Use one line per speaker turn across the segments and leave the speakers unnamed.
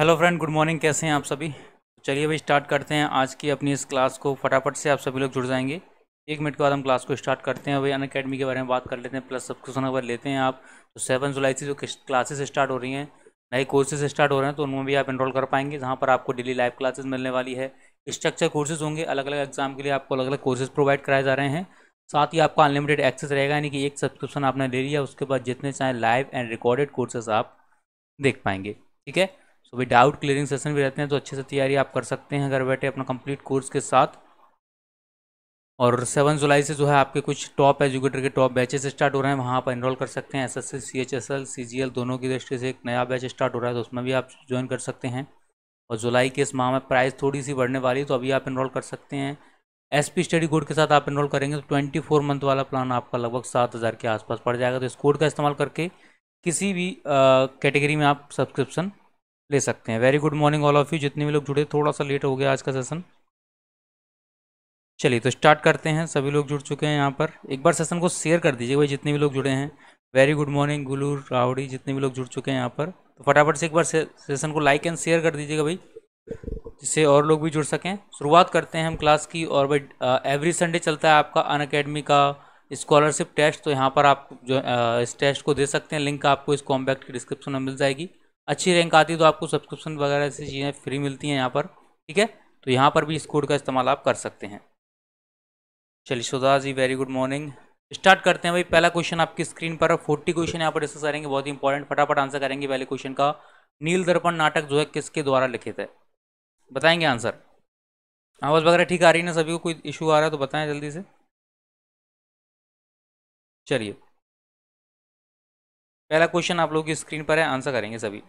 hello friend good morning कैसे हैं आप सभी तो चलिए भाई स्टार्ट करते हैं
आज की अपनी इस क्लास को फटाफट से आप सभी लोग जुड़ जाएंगे एक मिनट के बाद हम क्लास को स्टार्ट करते हैं भाई अन अकेडमी के बारे में बात कर लेते हैं प्लस सब्सक्रिप्शन अगर लेते हैं आप तो सेवन जुलाई से जो क्लासेस स्टार्ट हो रही हैं नए कोर्सेज स्टार्ट हो रहे हैं तो उनमें भी आप इनरोल कर पाएंगे जहाँ पर आपको डेली लाइव क्लासेज मिलने वाली है स्ट्रक्चर कोर्सेज होंगे अलग अलग एग्जाम के लिए आपको अलग अलग कोर्सेज प्रोवाइड कराए जा रहे हैं साथ ही आपका अनलिमिटेड एक्सेस रहेगा यानी कि एक सब्सक्रिप्शन आपने ले लिया उसके बाद जितने चाहे लाइव एंड रिकॉर्डेड कोर्सेज आप देख पाएंगे ठीक है सो भी डाउट क्लियरिंग सेशन भी रहते हैं तो अच्छे से तैयारी आप कर सकते हैं घर बैठे अपना कंप्लीट कोर्स के साथ और सेवन जुलाई से जो है आपके कुछ टॉप एजुकेटर के टॉप बैचेस स्टार्ट हो रहे हैं वहाँ आप इनरोल कर सकते हैं S S C H S L C G L दोनों की दृष्टि से एक नया बैच स्टार्ट हो रहा है तो उसमें भी आप ज्वाइन कर सकते हैं और जुलाई के इस माह में प्राइस थोड़ी सी बढ़ने वाली है तो अभी आप इनरोल कर सकते हैं एस पी स्टडी कोड के साथ आप इनरोल करेंगे तो ट्वेंटी फोर मंथ वाला प्लान आपका लगभग सात हज़ार के आसपास पड़ जाएगा तो इस कोड का इस्तेमाल करके किसी भी कैटेगरी में आप सब्सक्रिप्शन ले सकते हैं very good morning all of you जितने भी लोग जुड़े थोड़ा सा लेट हो गया आज का सेशन चलिए तो स्टार्ट करते हैं सभी लोग जुड़ चुके हैं यहाँ पर एक बार सेशन को शेयर कर दीजिए भाई जितने भी लोग जुड़े हैं very good morning Gulu Rawadi जितने भी लोग जुड़ चुके हैं यहाँ पर तो फटाफट से एक बार सेशन को लाइक एंड शेयर कर दीजिएगा भाई जिससे और लोग भी जुड़ सकें शुरुआत करते हैं हम क्लास की और भाई एवरी संडे चलता है आपका अन अकेडमी का स्कॉलरशिप टेस्ट तो यहाँ पर आप जो इस टेस्ट को दे सकते हैं लिंक आपको इस कॉम्बैक्ट की डिस्क्रिप्शन में मिल जाएगी अच्छी रैंक आती है तो आपको सब्सक्रिप्शन वगैरह से चीज़ें फ्री मिलती हैं यहाँ पर ठीक है तो यहाँ पर भी इस कोड का इस्तेमाल आप कर सकते हैं चलिए Sudha ji very good morning start करते हैं भाई पहला क्वेश्चन आपकी स्क्रीन पर फोर्टी क्वेश्चन यहाँ पर डिस्कस करेंगे बहुत ही इंपॉर्टेंट फटाफट आंसर करेंगे पहले क्वेश्चन का नील दर्पण नाटक जो है किसके द्वारा लिखित है बताएंगे आंसर आवाज़ वगैरह ठीक आ रही है ना सभी को कोई इशू आ रहा है तो बताएं जल्दी से
चलिए पहला क्वेश्चन आप लोगों की स्क्रीन पर है आंसर करेंगे सभी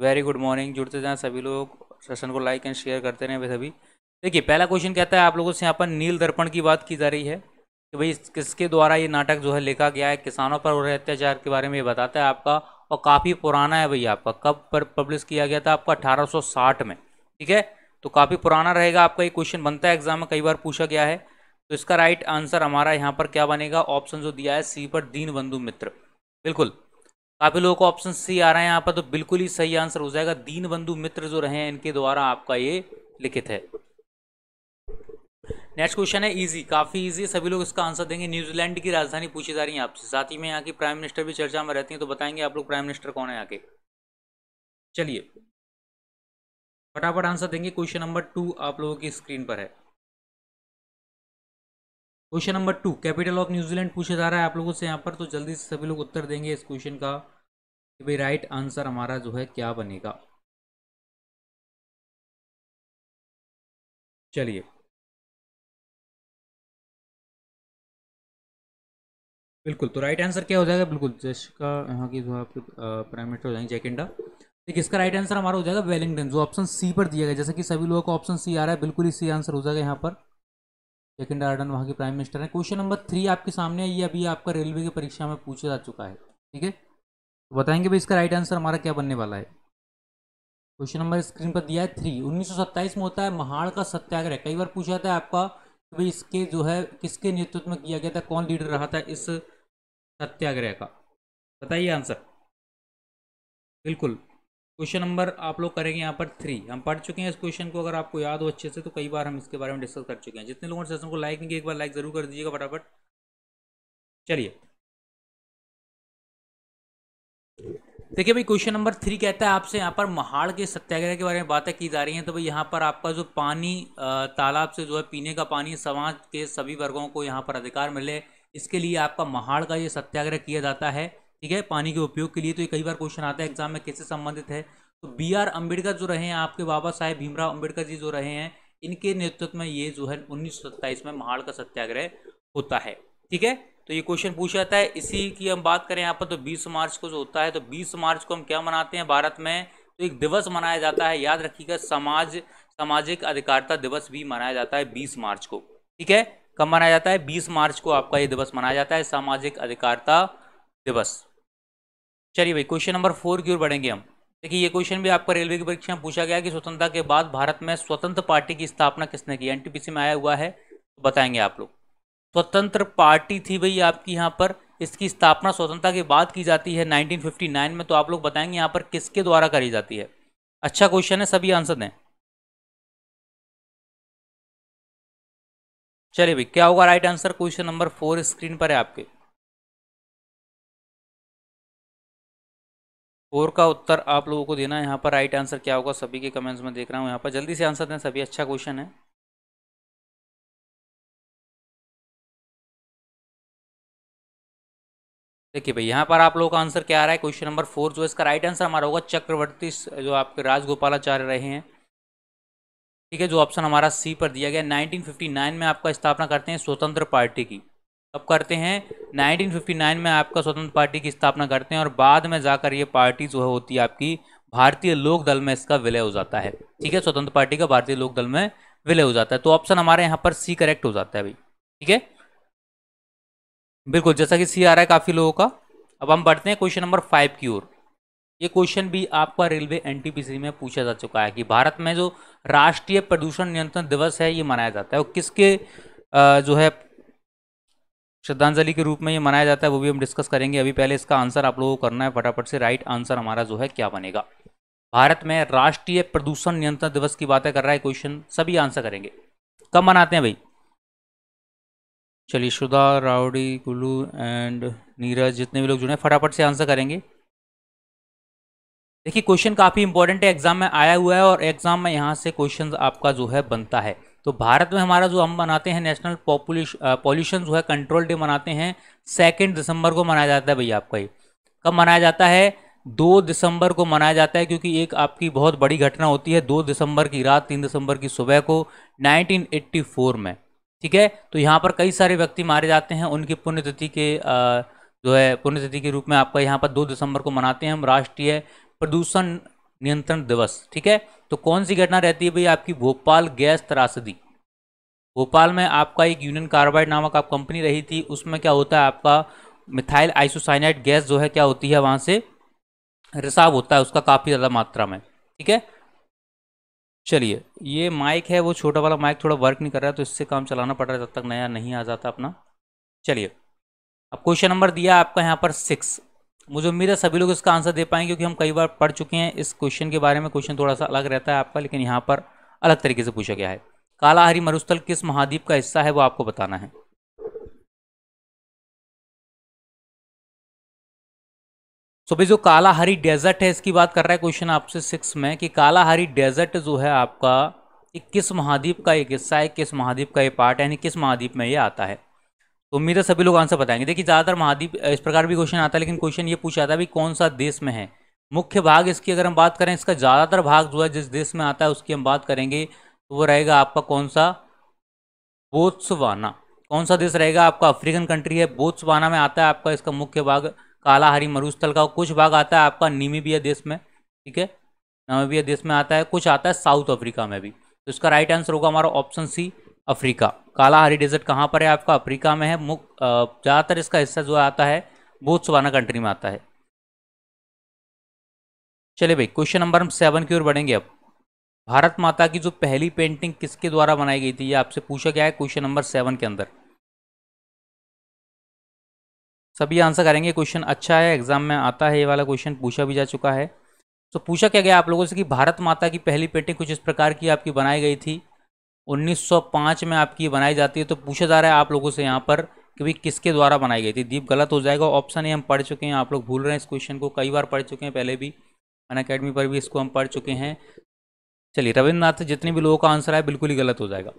वेरी गुड मॉर्निंग जुड़ते
जाए सभी लोग सेशन को लाइक एंड शेयर करते रहें सभी देखिए पहला क्वेश्चन कहता है आप लोगों से यहाँ पर नील दर्पण की बात की जा रही है कि भाई किसके द्वारा ये नाटक जो है लिखा गया है किसानों पर हो रहे अत्याचार के बारे में ये बताता है आपका और काफ़ी पुराना है भाई आपका कब पर पब्लिश किया गया था आपका 1860 में ठीक है तो काफ़ी पुराना रहेगा आपका ये क्वेश्चन बनता है एग्जाम में कई बार पूछा गया है तो इसका राइट आंसर हमारा यहाँ पर क्या बनेगा ऑप्शन जो दिया है सी पर दीन बंधु मित्र बिल्कुल काफ़ी लोगों को ऑप्शन सी आ रहा है यहाँ पर तो बिल्कुल ही सही आंसर हो जाएगा दीन बंधु मित्र जो रहे हैं इनके द्वारा आपका ये लिखित है नेक्स्ट क्वेश्चन है इजी काफ़ी इजी सभी लोग इसका आंसर देंगे न्यूजीलैंड की राजधानी पूछी जा रही है आपसे साथ ही में यहाँ की प्राइम मिनिस्टर भी चर्चा में रहती है तो बताएंगे आप लोग प्राइम मिनिस्टर कौन है यहाँ के चलिए फटाफट आंसर देंगे क्वेश्चन नंबर टू आप लोगों की स्क्रीन पर है question number two capital of New Zealand पूछा जा रहा है आप लोगों से यहाँ पर तो जल्दी से सभी लोग
उत्तर देंगे इस क्वेश्चन का कि भाई राइट आंसर हमारा जो है क्या बनेगा चलिए बिल्कुल तो राइट आंसर क्या हो जाएगा
बिल्कुल जश का यहाँ की जो आपके पैरामीटर हो जाएंगे जैकेंडा ठीक इसका राइट आंसर हमारा हो जाएगा वेलिंगटन जो ऑप्शन सी पर दिया गया जैसे कि सभी लोगों को ऑप्शन सी आ रहा है बिल्कुल ही सी आंसर हो जाएगा यहाँ पर जतिन आर्डन वहाँ के प्राइम मिनिस्टर हैं क्वेश्चन नंबर थ्री आपके सामने है ये अभी आपका रेलवे की परीक्षा में पूछा जा चुका है ठीक है तो बताएंगे भाई इसका राइट आंसर हमारा क्या बनने वाला है क्वेश्चन नंबर स्क्रीन पर दिया है थ्री उन्नीस में होता है महाड़ का सत्याग्रह कई बार पूछा था आपका कि भाई इसके जो है किसके नेतृत्व में किया गया था कौन लीडर रहा था इस सत्याग्रह का बताइए आंसर बिल्कुल क्वेश्चन नंबर आप लोग करेंगे यहाँ पर थ्री हम पढ़ चुके हैं इस क्वेश्चन को अगर आपको याद हो अच्छे से तो कई बार हम इसके बारे में डिस्कस कर चुके हैं जितने लोगों ने सेशन को लाइक नहीं किया एक बार लाइक जरूर कर दीजिएगा फटाफट चलिए देखिए भाई क्वेश्चन नंबर थ्री कहता है आपसे यहाँ पर महाड़ के सत्याग्रह के बारे में बातें की जा रही हैं तो भाई यहाँ पर आपका जो पानी तालाब से जो है पीने का पानी समाज के सभी वर्गों को यहाँ पर अधिकार मिले इसके लिए आपका महाड़ का ये सत्याग्रह किया जाता है ठीक है पानी के उपयोग के लिए तो ये कई बार क्वेश्चन आता है एग्जाम में किससे संबंधित है तो बी आर अम्बेडकर जो रहे हैं आपके बाबा साहेब भीमराव अम्बेडकर जी जो रहे हैं इनके नेतृत्व में ये जो है उन्नीस में महाड़ का सत्याग्रह होता है ठीक है तो ये क्वेश्चन पूछा जाता है इसी की हम बात करें यहाँ पर तो 20 मार्च को जो होता है तो 20 मार्च को हम क्या मनाते हैं भारत में तो एक दिवस मनाया जाता है याद रखिएगा समाज सामाजिक अधिकारिता दिवस भी मनाया जाता है 20 मार्च को ठीक है कब मनाया जाता है 20 मार्च को आपका ये दिवस मनाया जाता है सामाजिक अधिकारिता दिवस चलिए भाई क्वेश्चन नंबर फोर की ओर बढ़ेंगे हम देखिए ये क्वेश्चन भी आपका रेलवे की परीक्षा में पूछा गया कि स्वतंत्रता के बाद भारत में स्वतंत्र पार्टी की स्थापना किसने की एनटीपीसी में आया हुआ है तो बताएंगे आप लोग स्वतंत्र पार्टी थी भाई आपकी यहाँ पर इसकी स्थापना स्वतंत्रता के बाद की जाती है 1959 में तो आप लोग बताएंगे यहाँ पर किसके द्वारा करी जाती है अच्छा
क्वेश्चन है सभी आंसर दें चलिए भाई क्या होगा right answer question number four screen पर है आपके
फोर का उत्तर आप लोगों को देना है यहाँ पर राइट आंसर क्या होगा
सभी के कमेंट्स में देख रहा हूँ यहाँ पर जल्दी से आंसर दें सभी अच्छा क्वेश्चन है देखिए भाई
यहाँ पर आप लोगों का आंसर क्या आ रहा है क्वेश्चन नंबर फोर जो इसका राइट आंसर हमारा होगा चक्रवर्ती जो आपके राजगोपालाचार्य रहे हैं ठीक है जो ऑप्शन हमारा सी पर दिया गया 1959 में आपका स्थापना करते हैं स्वतंत्र पार्टी की कब करते हैं 1959 में आपका स्वतंत्र पार्टी की स्थापना करते हैं और बाद में जाकर ये पार्टी जो है होती है आपकी भारतीय लोक दल में इसका विलय हो जाता है ठीक है स्वतंत्र पार्टी का भारतीय लोक दल में विलय हो जाता है तो ऑप्शन हमारे यहाँ पर सी करेक्ट हो जाता है भाई ठीक है बिल्कुल जैसा कि सी आ रहा है काफ़ी लोगों का अब हम बढ़ते हैं क्वेश्चन नंबर फाइव की ओर ये क्वेश्चन भी आपका रेलवे एनटीपीसी में पूछा जा चुका है कि भारत में जो राष्ट्रीय प्रदूषण नियंत्रण दिवस है ये मनाया जाता है और किसके जो है श्रद्धांजलि के रूप में ये मनाया जाता है वो भी हम डिस्कस करेंगे अभी पहले इसका आंसर आप लोगों को करना है फटाफट से राइट आंसर हमारा जो है क्या बनेगा भारत में राष्ट्रीय प्रदूषण नियंत्रण दिवस की बातें कर रहा है क्वेश्चन सभी आंसर करेंगे कब मनाते हैं भाई चलिए शुदा रावड़ी कुल्लू एंड नीरज जितने भी लोग जुड़े हैं फटाफट से आंसर करेंगे देखिए क्वेश्चन काफ़ी इंपॉर्टेंट है एग्जाम में आया हुआ है और एग्जाम में यहाँ से क्वेश्चन आपका जो है बनता है तो भारत में हमारा जो हम मनाते हैं नेशनल पॉपुलेशन पॉल्यूशन जो है कंट्रोल डे मनाते हैं सेकेंड दिसंबर को मनाया जाता है भैया आपका ये कब मनाया जाता है दो दिसंबर को मनाया जाता है क्योंकि एक आपकी बहुत बड़ी घटना होती है दो दिसंबर की रात तीन दिसंबर की सुबह को 1984 में ठीक है तो यहाँ पर कई सारे व्यक्ति मारे जाते हैं उनकी पुण्यतिथि के जो है पुण्यतिथि के रूप में आपका यहाँ पर दो दिसंबर को मनाते हैं हम राष्ट्रीय प्रदूषण नियंत्रण दिवस ठीक है तो कौन सी घटना रहती है भाई आपकी भोपाल गैस त्रासदी भोपाल में आपका एक यूनियन कार्बाइड नामक आप कंपनी रही थी उसमें क्या होता है आपका मिथाइल आइसोसाइनाइड गैस जो है क्या होती है वहां से रिसाव होता है उसका काफ़ी ज़्यादा मात्रा में ठीक है चलिए ये माइक है वो छोटा वाला माइक थोड़ा वर्क नहीं कर रहा है तो इससे काम चलाना पड़ रहा है जब तक नया नहीं आ जाता अपना चलिए अब क्वेश्चन नंबर दिया आपका यहाँ पर सिक्स मुझे उम्मीद है सभी लोग इसका आंसर दे पाएंगे क्योंकि हम कई बार पढ़ चुके हैं इस क्वेश्चन के बारे में क्वेश्चन थोड़ा सा अलग रहता है आपका लेकिन यहाँ पर अलग तरीके से पूछा गया है कालाहरी मरुस्थल किस महाद्वीप का हिस्सा है
वो आपको बताना है सो भाई जो कालाहारी डेजर्ट है इसकी बात कर रहा है क्वेश्चन आपसे सिक्स में कि कालाहारी
डेजर्ट जो है आपका कि किस महाद्वीप का एक हिस्सा है किस महाद्वीप का ये पार्ट है यानी किस महाद्वीप में ये आता है तो उम्मीद है सभी लोग आंसर बताएंगे देखिए ज़्यादातर महाद्वीप इस प्रकार भी क्वेश्चन आता है लेकिन क्वेश्चन ये पूछा जाता है भी कौन सा देश में है मुख्य भाग इसकी अगर हम बात करें इसका ज़्यादातर भाग जो है जिस देश में आता है उसकी हम बात करेंगे तो वो रहेगा आपका कौन सा बोत्सवाना कौन सा देश रहेगा आपका अफ्रीकन कंट्री है बोत्सवाना में आता है आपका इसका मुख्य भाग काला हरी मरुस्थल का कुछ भाग आता है आपका नीमीबिया देश में ठीक है नमीबिया देश में आता है कुछ आता है साउथ अफ्रीका में भी तो इसका राइट आंसर होगा हमारा option C Africa Kalahari desert कहाँ पर है आपका अफ्रीका में है मुख ज़्यादातर इसका हिस्सा जो आता है बोत्सवाना कंट्री में आता है चलिए भाई क्वेश्चन नंबर हम सेवन की ओर बढ़ेंगे अब भारत माता की जो पहली पेंटिंग किसके द्वारा बनाई गई थी ये आपसे पूछा गया है क्वेश्चन नंबर सेवन के अंदर सभी आंसर करेंगे क्वेश्चन अच्छा है एग्जाम में आता है ये वाला क्वेश्चन पूछा भी जा चुका है तो पूछा क्या गया आप लोगों से कि भारत माता की पहली पेंटिंग कुछ इस प्रकार की आपकी बनाई गई थी 1905 में आपकी बनाई जाती है तो पूछा जा रहा है आप लोगों से यहाँ पर कि भाई किसके द्वारा बनाई गई थी दीप गलत हो जाएगा ऑप्शन ये हम पढ़ चुके हैं आप लोग भूल रहे हैं इस क्वेश्चन को कई बार पढ़ चुके हैं पहले भी अन अकेडमी पर भी इसको हम पढ़ चुके हैं चलिए रविन्द्रनाथ जितने भी लोगों का आंसर आया बिल्कुल ही गलत हो जाएगा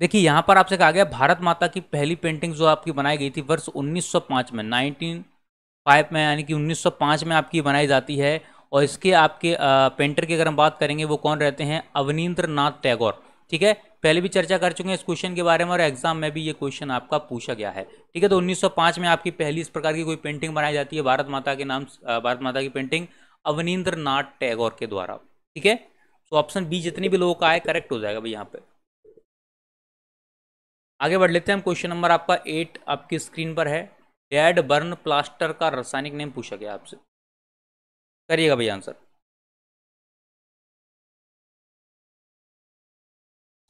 देखिए यहाँ पर आपसे कहा गया भारत माता की पहली पेंटिंग जो आपकी बनाई गई थी वर्ष 1905 में 195 में यानी कि 1905 में आपकी बनाई जाती है और इसके आपके पेंटर की अगर हम बात करेंगे वो कौन रहते हैं अवनीन्द्र नाथ टैगोर ठीक है पहले भी चर्चा कर चुके हैं इस क्वेश्चन के बारे में और एग्जाम में भी ये क्वेश्चन आपका पूछा गया है ठीक है तो 1905 में आपकी पहली इस प्रकार की कोई पेंटिंग बनाई जाती है भारत माता के नाम भारत माता की पेंटिंग अवनीन्द्र नाथ टैगोर के द्वारा ठीक है तो ऑप्शन बी जितने भी लोगों का है करेक्ट हो जाएगा भाई यहाँ पे आगे बढ़ लेते हैं हम क्वेश्चन नंबर आपका एट आपकी स्क्रीन पर है डेड बर्न प्लास्टर
का रासायनिक नेम पूछा गया आपसे करिएगा भैया आंसर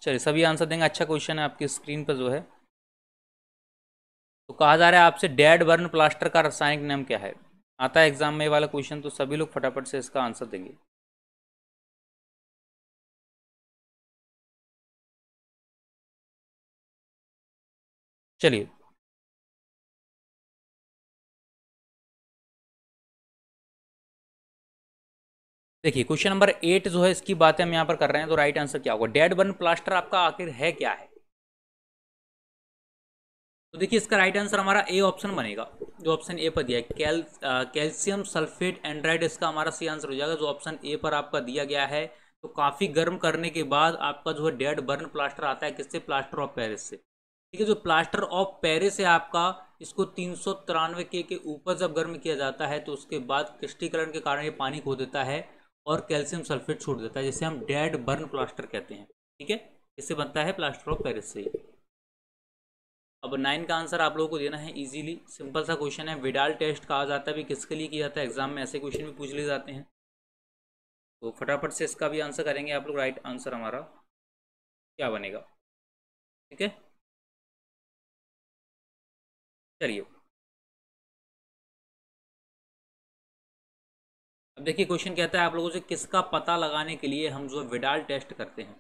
चलिए सभी आंसर देंगे अच्छा क्वेश्चन है आपकी स्क्रीन पर जो है तो कहा जा रहा है आपसे डेड बर्न प्लास्टर का रासायनिक नाम क्या है आता है एग्जाम में वाला क्वेश्चन तो सभी लोग फटाफट से इसका आंसर देंगे चलिए देखिए क्वेश्चन नंबर
एट जो है इसकी बातें हम यहां पर कर रहे हैं तो राइट आंसर क्या होगा डेड बर्न प्लास्टर आपका आखिर है क्या है तो देखिए इसका राइट आंसर हमारा ए ऑप्शन बनेगा जो ऑप्शन ए पर दिया है कैल कैल्शियम सल्फेट एंड्राइड इसका हमारा सी आंसर हो जाएगा जो ऑप्शन ए पर आपका दिया गया है तो काफ़ी गर्म करने के बाद आपका जो है डेड बर्न प्लास्टर आता है किससे प्लास्टर ऑफ पेरिस से ठीक है जो प्लास्टर ऑफ पेरिस है आपका इसको तीन के के ऊपर जब गर्म किया जाता है तो उसके बाद क्रिस्टीकरण के कारण ये पानी खो देता है और कैल्शियम सल्फेट छूट देता है जिसे हम डेड बर्न प्लास्टर कहते हैं ठीक है इससे बनता है प्लास्टर ऑफ पेरिस से अब नाइन का आंसर आप लोगों को देना है इजीली सिंपल सा क्वेश्चन है विडाल टेस्ट कहा जाता है भी किसके लिए किया जाता है एग्जाम में ऐसे क्वेश्चन भी पूछ लिए जाते हैं तो फटाफट
से इसका भी आंसर करेंगे आप लोग राइट आंसर हमारा क्या बनेगा ठीक है चलिए अब देखिए क्वेश्चन कहता है आप लोगों से किसका पता लगाने के लिए हम जो विडाल टेस्ट करते हैं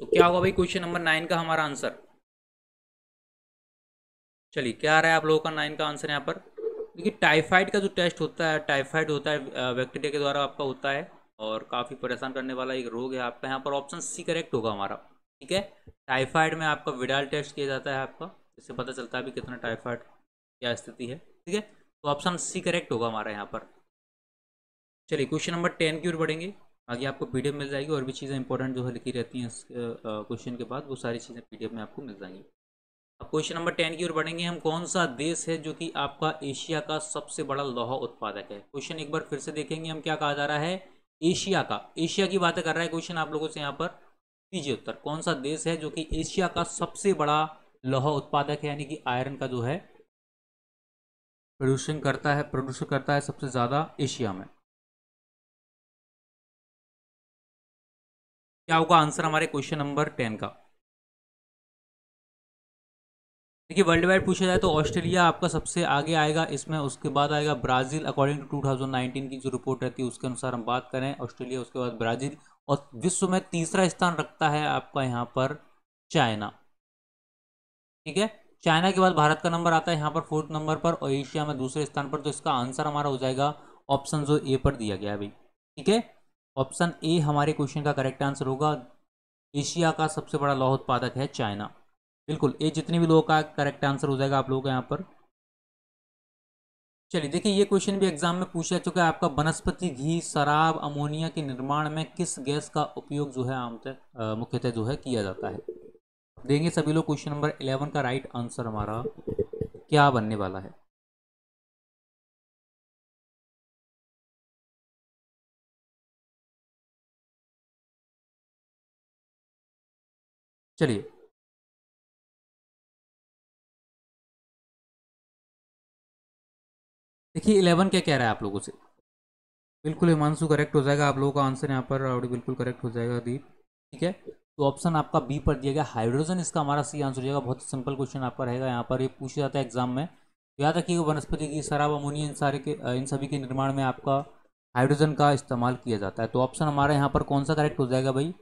तो क्या होगा भाई क्वेश्चन नंबर
नाइन का हमारा आंसर चलिए क्या आ रहा है आप लोगों का नाइन का आंसर यहाँ पर देखिए टाइफाइड का जो टेस्ट होता है टाइफाइड होता है बैक्टीरिया के द्वारा आपका होता है और काफ़ी परेशान करने वाला एक रोग है आपका यहाँ पर ऑप्शन सी करेक्ट होगा हमारा ठीक है टाइफाइड में आपका विडाल टेस्ट किया जाता है आपका इससे पता चलता है कितना टाइफाइड क्या स्थिति है ठीक है तो ऑप्शन सी करेक्ट होगा हमारा यहाँ पर चलिए क्वेश्चन नंबर टेन की ओर बढ़ेंगे आगे आपको पी मिल जाएगी और भी चीज़ें इंपॉर्टेंट जो है लिखी रहती हैं इस क्वेश्चन के बाद वो सारी चीज़ें पी में आपको मिल जाएंगी अब क्वेश्चन नंबर टेन की ओर बढ़ेंगे हम कौन सा देश है जो कि आपका एशिया का सबसे बड़ा लौह उत्पादक है क्वेश्चन एक बार फिर से देखेंगे हम क्या कहा जा रहा है एशिया का एशिया की बातें कर रहा है क्वेश्चन आप लोगों से यहाँ पर दीजिए उत्तर कौन सा देश है जो कि एशिया का सबसे बड़ा लौह उत्पादक है यानी कि आयरन का जो है
प्रोड्यूसिंग करता है प्रोड्यूस करता है सबसे ज़्यादा एशिया में क्या होगा आंसर हमारे क्वेश्चन नंबर टेन का देखिए वर्ल्ड वाइड पूछा जाए तो ऑस्ट्रेलिया आपका सबसे
आगे आएगा इसमें उसके बाद आएगा ब्राज़ील अकॉर्डिंग टू 2019 की जो रिपोर्ट रहती है उसके अनुसार हम बात करें ऑस्ट्रेलिया उसके बाद ब्राज़ील और विश्व में तीसरा स्थान रखता है आपका यहाँ पर चाइना ठीक है चाइना के बाद भारत का नंबर आता है यहाँ पर फोर्थ नंबर पर और एशिया में दूसरे स्थान पर तो इसका आंसर हमारा हो जाएगा ऑप्शन जो ए पर दिया गया है भाई ठीक है ऑप्शन ए हमारे क्वेश्चन का करेक्ट आंसर होगा एशिया का सबसे बड़ा लौह उत्पादक है चाइना बिल्कुल ए जितने भी लोगों का करेक्ट आंसर हो जाएगा आप लोगों का यहाँ पर चलिए देखिए ये क्वेश्चन भी एग्जाम में पूछा चुका है आपका वनस्पति घी शराब अमोनिया के निर्माण में किस गैस का उपयोग जो है आमतः मुख्यतः जो है किया जाता है
देंगे सभी लोग क्वेश्चन नंबर इलेवन का राइट आंसर हमारा क्या बनने वाला है चलिए देखिए इलेवन क्या कह रहा है आप लोगों से बिल्कुल हिमांशु करेक्ट हो जाएगा
आप लोगों का आंसर यहाँ पर राउडी बिल्कुल करेक्ट हो जाएगा दीप ठीक है तो ऑप्शन आपका बी पर दिया गया हाइड्रोजन इसका हमारा सी आंसर हो जाएगा बहुत सिंपल क्वेश्चन आपका रहेगा यहाँ पर ये पूछा जाता है एग्जाम में याद रखिएगा वनस्पति की शराब अमोनिया इन सारे के इन सभी के निर्माण में आपका हाइड्रोजन का इस्तेमाल किया जाता है तो ऑप्शन हमारा यहाँ पर कौन सा करेक्ट हो जाएगा भाई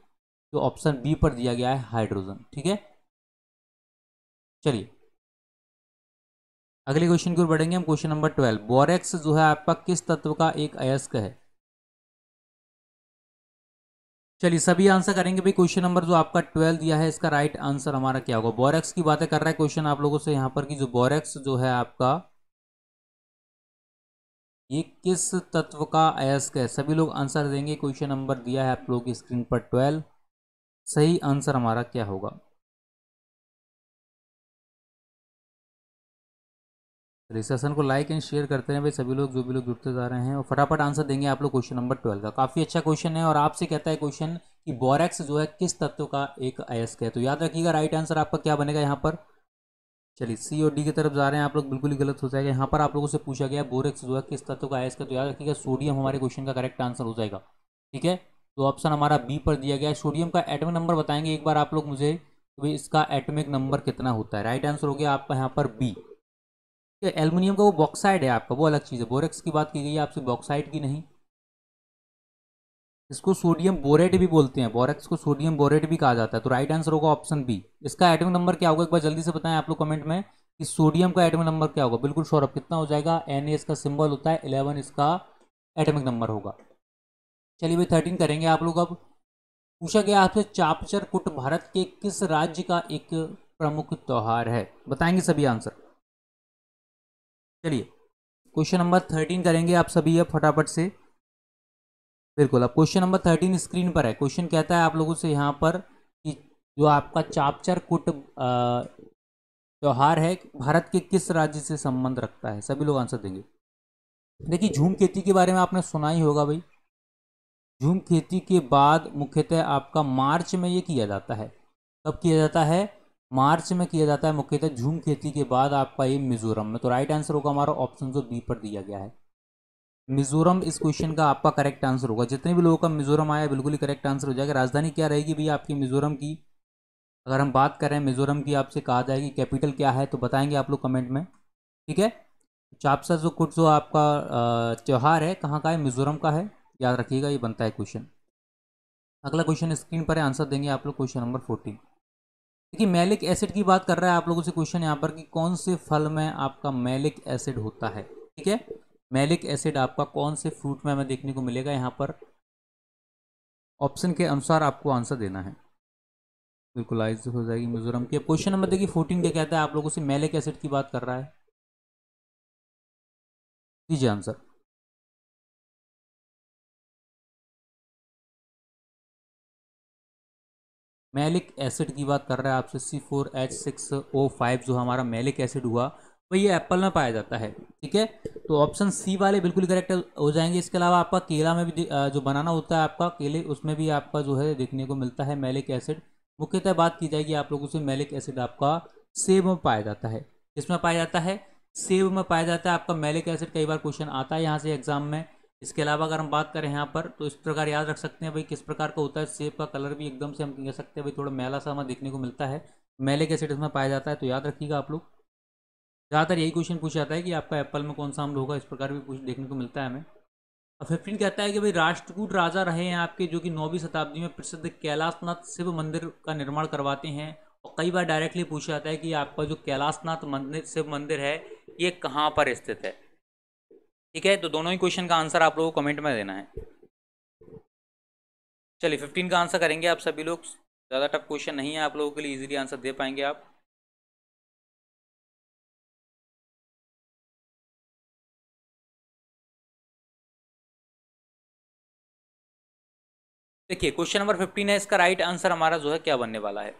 जो ऑप्शन बी पर दिया गया है हाइड्रोजन ठीक
है चलिए अगले क्वेश्चन की ओर बढ़ेंगे हम क्वेश्चन नंबर ट्वेल्व बोरेक्स जो है आपका किस तत्व का एक अयस्क है
चलिए सभी आंसर करेंगे भाई क्वेश्चन नंबर जो आपका ट्वेल्व दिया है इसका राइट आंसर हमारा क्या होगा बोरेक्स की बातें कर रहा है क्वेश्चन आप लोगों से यहां पर कि जो बोरेक्स जो है आपका ये किस तत्व का अयस्क है सभी लोग आंसर देंगे
क्वेश्चन नंबर दिया है आप लोगों की स्क्रीन पर ट्वेल्व सही आंसर हमारा क्या होगा रिसेशन को लाइक एंड शेयर करते हैं भाई सभी लोग जो भी लोग जुड़ते जा रहे हैं और फटाफट आंसर देंगे आप लोग क्वेश्चन नंबर ट्वेल्व का काफ़ी
अच्छा क्वेश्चन है और आपसे कहता है क्वेश्चन कि बोरेक्स जो है किस तत्व का एक अयस्क है तो याद रखिएगा राइट आंसर आपका क्या बनेगा यहाँ पर चलिए सी और डी की तरफ जा रहे हैं आप लोग बिल्कुल ही गलत हो जाएगा यहाँ पर आप लोगों से पूछा गया बोरेक्स जो है किस तत्व का अयस्क है तो याद रखिएगा सोडियम हमारे क्वेश्चन का करेक्ट आंसर हो जाएगा ठीक है तो ऑप्शन हमारा बी पर दिया गया है सोडियम का एटमिक नंबर बताएंगे एक बार आप लोग मुझे तो भाई इसका एटमिक नंबर कितना होता है राइट आंसर हो गया आपका यहाँ पर बी एलमिनियम का वो बॉक्साइड है आपका वो अलग चीज़ है बोरेक्स की बात की गई है आपसे बॉक्साइड की नहीं इसको सोडियम बोरेट भी बोलते हैं बोरेक्स को सोडियम बोरेट भी कहा जाता है तो राइट आंसर होगा ऑप्शन बी इसका एटमिक नंबर क्या होगा एक बार जल्दी से बताएं आप लोग कमेंट में कि सोडियम का एटमिक नंबर क्या होगा बिल्कुल सौरभ कितना हो जाएगा एन इसका सिंबल होता है इलेवन इसका एटमिक नंबर होगा चलिए भाई थर्टीन करेंगे आप लोग अब पूछा गया आपसे चापचर कुट भारत के किस राज्य का एक प्रमुख त्यौहार है बताएंगे सभी आंसर चलिए क्वेश्चन नंबर थर्टीन करेंगे आप सभी अब फटाफट से बिल्कुल अब क्वेश्चन नंबर थर्टीन स्क्रीन पर है क्वेश्चन कहता है आप लोगों से यहाँ पर कि जो आपका चापचर कुट त्यौहार है भारत के किस राज्य से संबंध रखता है सभी लोग आंसर देंगे देखिए झूम खेती के बारे में आपने सुना ही होगा भाई झूम खेती के बाद मुख्यतः आपका मार्च में ये किया जाता है कब किया जाता है मार्च में किया जाता है मुख्यतः झूम खेती के बाद आपका ये मिजोरम में तो राइट आंसर होगा हमारा ऑप्शन जो बी पर दिया गया है मिजोरम इस क्वेश्चन का आपका करेक्ट आंसर होगा जितने भी लोगों का मिजोरम आया बिल्कुल ही करेक्ट आंसर हो जाएगा राजधानी क्या रहेगी भैया आपकी मिजोरम की अगर हम बात करें मिजोरम की आपसे कहा जाएगी कैपिटल क्या है तो बताएंगे आप लोग कमेंट में ठीक है चापसा जो कुछ जो आपका त्यौहार है कहाँ का है मिजोरम का है याद रखिएगा ये बनता है क्वेश्चन अगला क्वेश्चन स्क्रीन पर है आंसर देंगे आप लोग क्वेश्चन नंबर फोर्टीन देखिए मैलिक एसिड की बात कर रहा है आप लोगों से क्वेश्चन यहाँ पर कि कौन से फल में आपका मैलिक एसिड होता है ठीक है मैलिक एसिड आपका कौन से फ्रूट में हमें देखने को मिलेगा यहाँ पर ऑप्शन के अनुसार आपको आंसर देना है बिल्कुल आइज हो जाएगी
मिजोरम की क्वेश्चन नंबर देखिए फोर्टीन क्या कहता है आप लोगों से मैलिक एसिड की बात कर रहा है जी आंसर मेलिक एसिड की बात कर रहे हैं
आपसे C four H six O five जो हमारा मेलिक एसिड हुआ वो ये एप्पल में पाया जाता है ठीक है तो ऑप्शन सी वाले बिल्कुल करेक्ट हो जाएंगे इसके अलावा आपका केला में भी जो बनाना होता है आपका केले उसमें भी आपका जो है देखने को मिलता है मेलिक एसिड मुख्यतः बात की जाएगी आप लोगों से मेलिक एसिड आपका सेब में पाया जाता है किसमें पाया जाता है सेब में पाया जाता है आपका मैलिक एसिड कई बार क्वेश्चन आता है यहाँ से एग्जाम में इसके अलावा अगर हम बात करें यहाँ पर तो इस प्रकार याद रख सकते हैं भाई किस प्रकार का होता है सेब का कलर भी एकदम से हम कह सकते हैं भाई थोड़ा मैला सा हमें देखने को मिलता है मेले के सेट इसमें पाया जाता है तो याद रखिएगा आप लोग ज़्यादातर यही क्वेश्चन पूछा जाता है कि आपका एप्पल में कौन सा अम्ल होगा इस प्रकार भी पूछ देखने को मिलता है हमें और फिफ्टीन कहता है कि भाई राष्ट्रकूट राजा रहे हैं आपके जो कि नौवीं शताब्दी में प्रसिद्ध कैलाशनाथ शिव मंदिर का निर्माण करवाते हैं और कई बार डायरेक्टली पूछा जाता है कि आपका जो कैलाशनाथ मंदिर शिव मंदिर है ये कहाँ पर स्थित है ठीक है तो दोनों ही क्वेश्चन का आंसर आप लोगों को कमेंट में देना है
चलिए फिफ्टीन का आंसर करेंगे आप सभी लोग ज़्यादा टफ क्वेश्चन नहीं है आप लोगों के लिए इजीली आंसर दे पाएंगे आप देखिए क्वेश्चन नंबर फिफ्टीन है इसका राइट आंसर हमारा जो है क्या बनने वाला है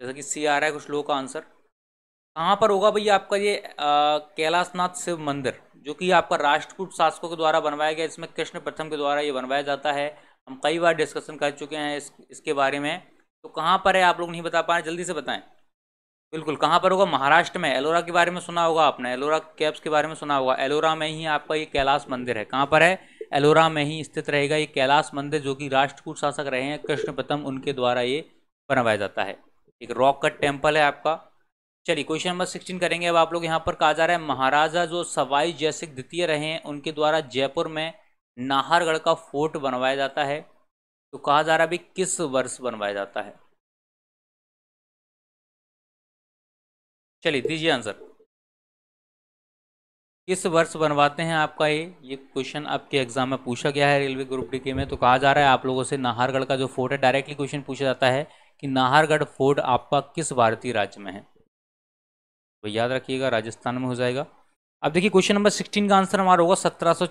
जैसा कि सी आ रहा है कुछ लोगों का आंसर कहाँ पर होगा भैया आपका ये कैलाशनाथ शिव मंदिर जो कि आपका राष्ट्रकूट शासकों के द्वारा बनवाया गया इसमें कृष्ण प्रथम के द्वारा ये बनवाया जाता है हम कई बार डिस्कशन कर चुके हैं इस इसके बारे में तो कहाँ पर है आप लोग नहीं बता पाए जल्दी से बताएं बिल्कुल कहाँ पर होगा महाराष्ट्र में एलोरा के बारे में सुना होगा आपने एलोरा कैब्स के बारे में सुना होगा एलोरा में ही आपका ये कैलाश मंदिर है कहाँ पर है एलोरा में ही स्थित रहेगा ये कैलाश मंदिर जो कि राष्ट्रकूट शासक रहे हैं कृष्ण प्रथम उनके द्वारा ये बनवाया जाता है एक रॉक कट टेम्पल है आपका चलिए क्वेश्चन नंबर सिक्सटीन करेंगे अब आप लोग यहाँ पर कहा जा रहा है महाराजा जो सवाई जयसिंह द्वितीय रहे हैं उनके द्वारा जयपुर में नाहरगढ़ का फोर्ट
बनवाया जाता है तो कहा जा रहा है भी किस वर्ष बनवाया जाता है चलिए दीजिए आंसर किस वर्ष बनवाते हैं आपका ये ये क्वेश्चन आपके एग्जाम में पूछा गया है रेलवे ग्रुप डी
के में तो कहा जा रहा है आप लोगों से नाहरगढ़ का जो फोर्ट है डायरेक्टली क्वेश्चन पूछा जाता है कि नाहरगढ़ फोर्ट आपका किस भारतीय राज्य में है तो याद रखिएगा राजस्थान में हो जाएगा अब देखिए क्वेश्चन नंबर सिक्सटीन का आंसर हमारा होगा सत्रह सौ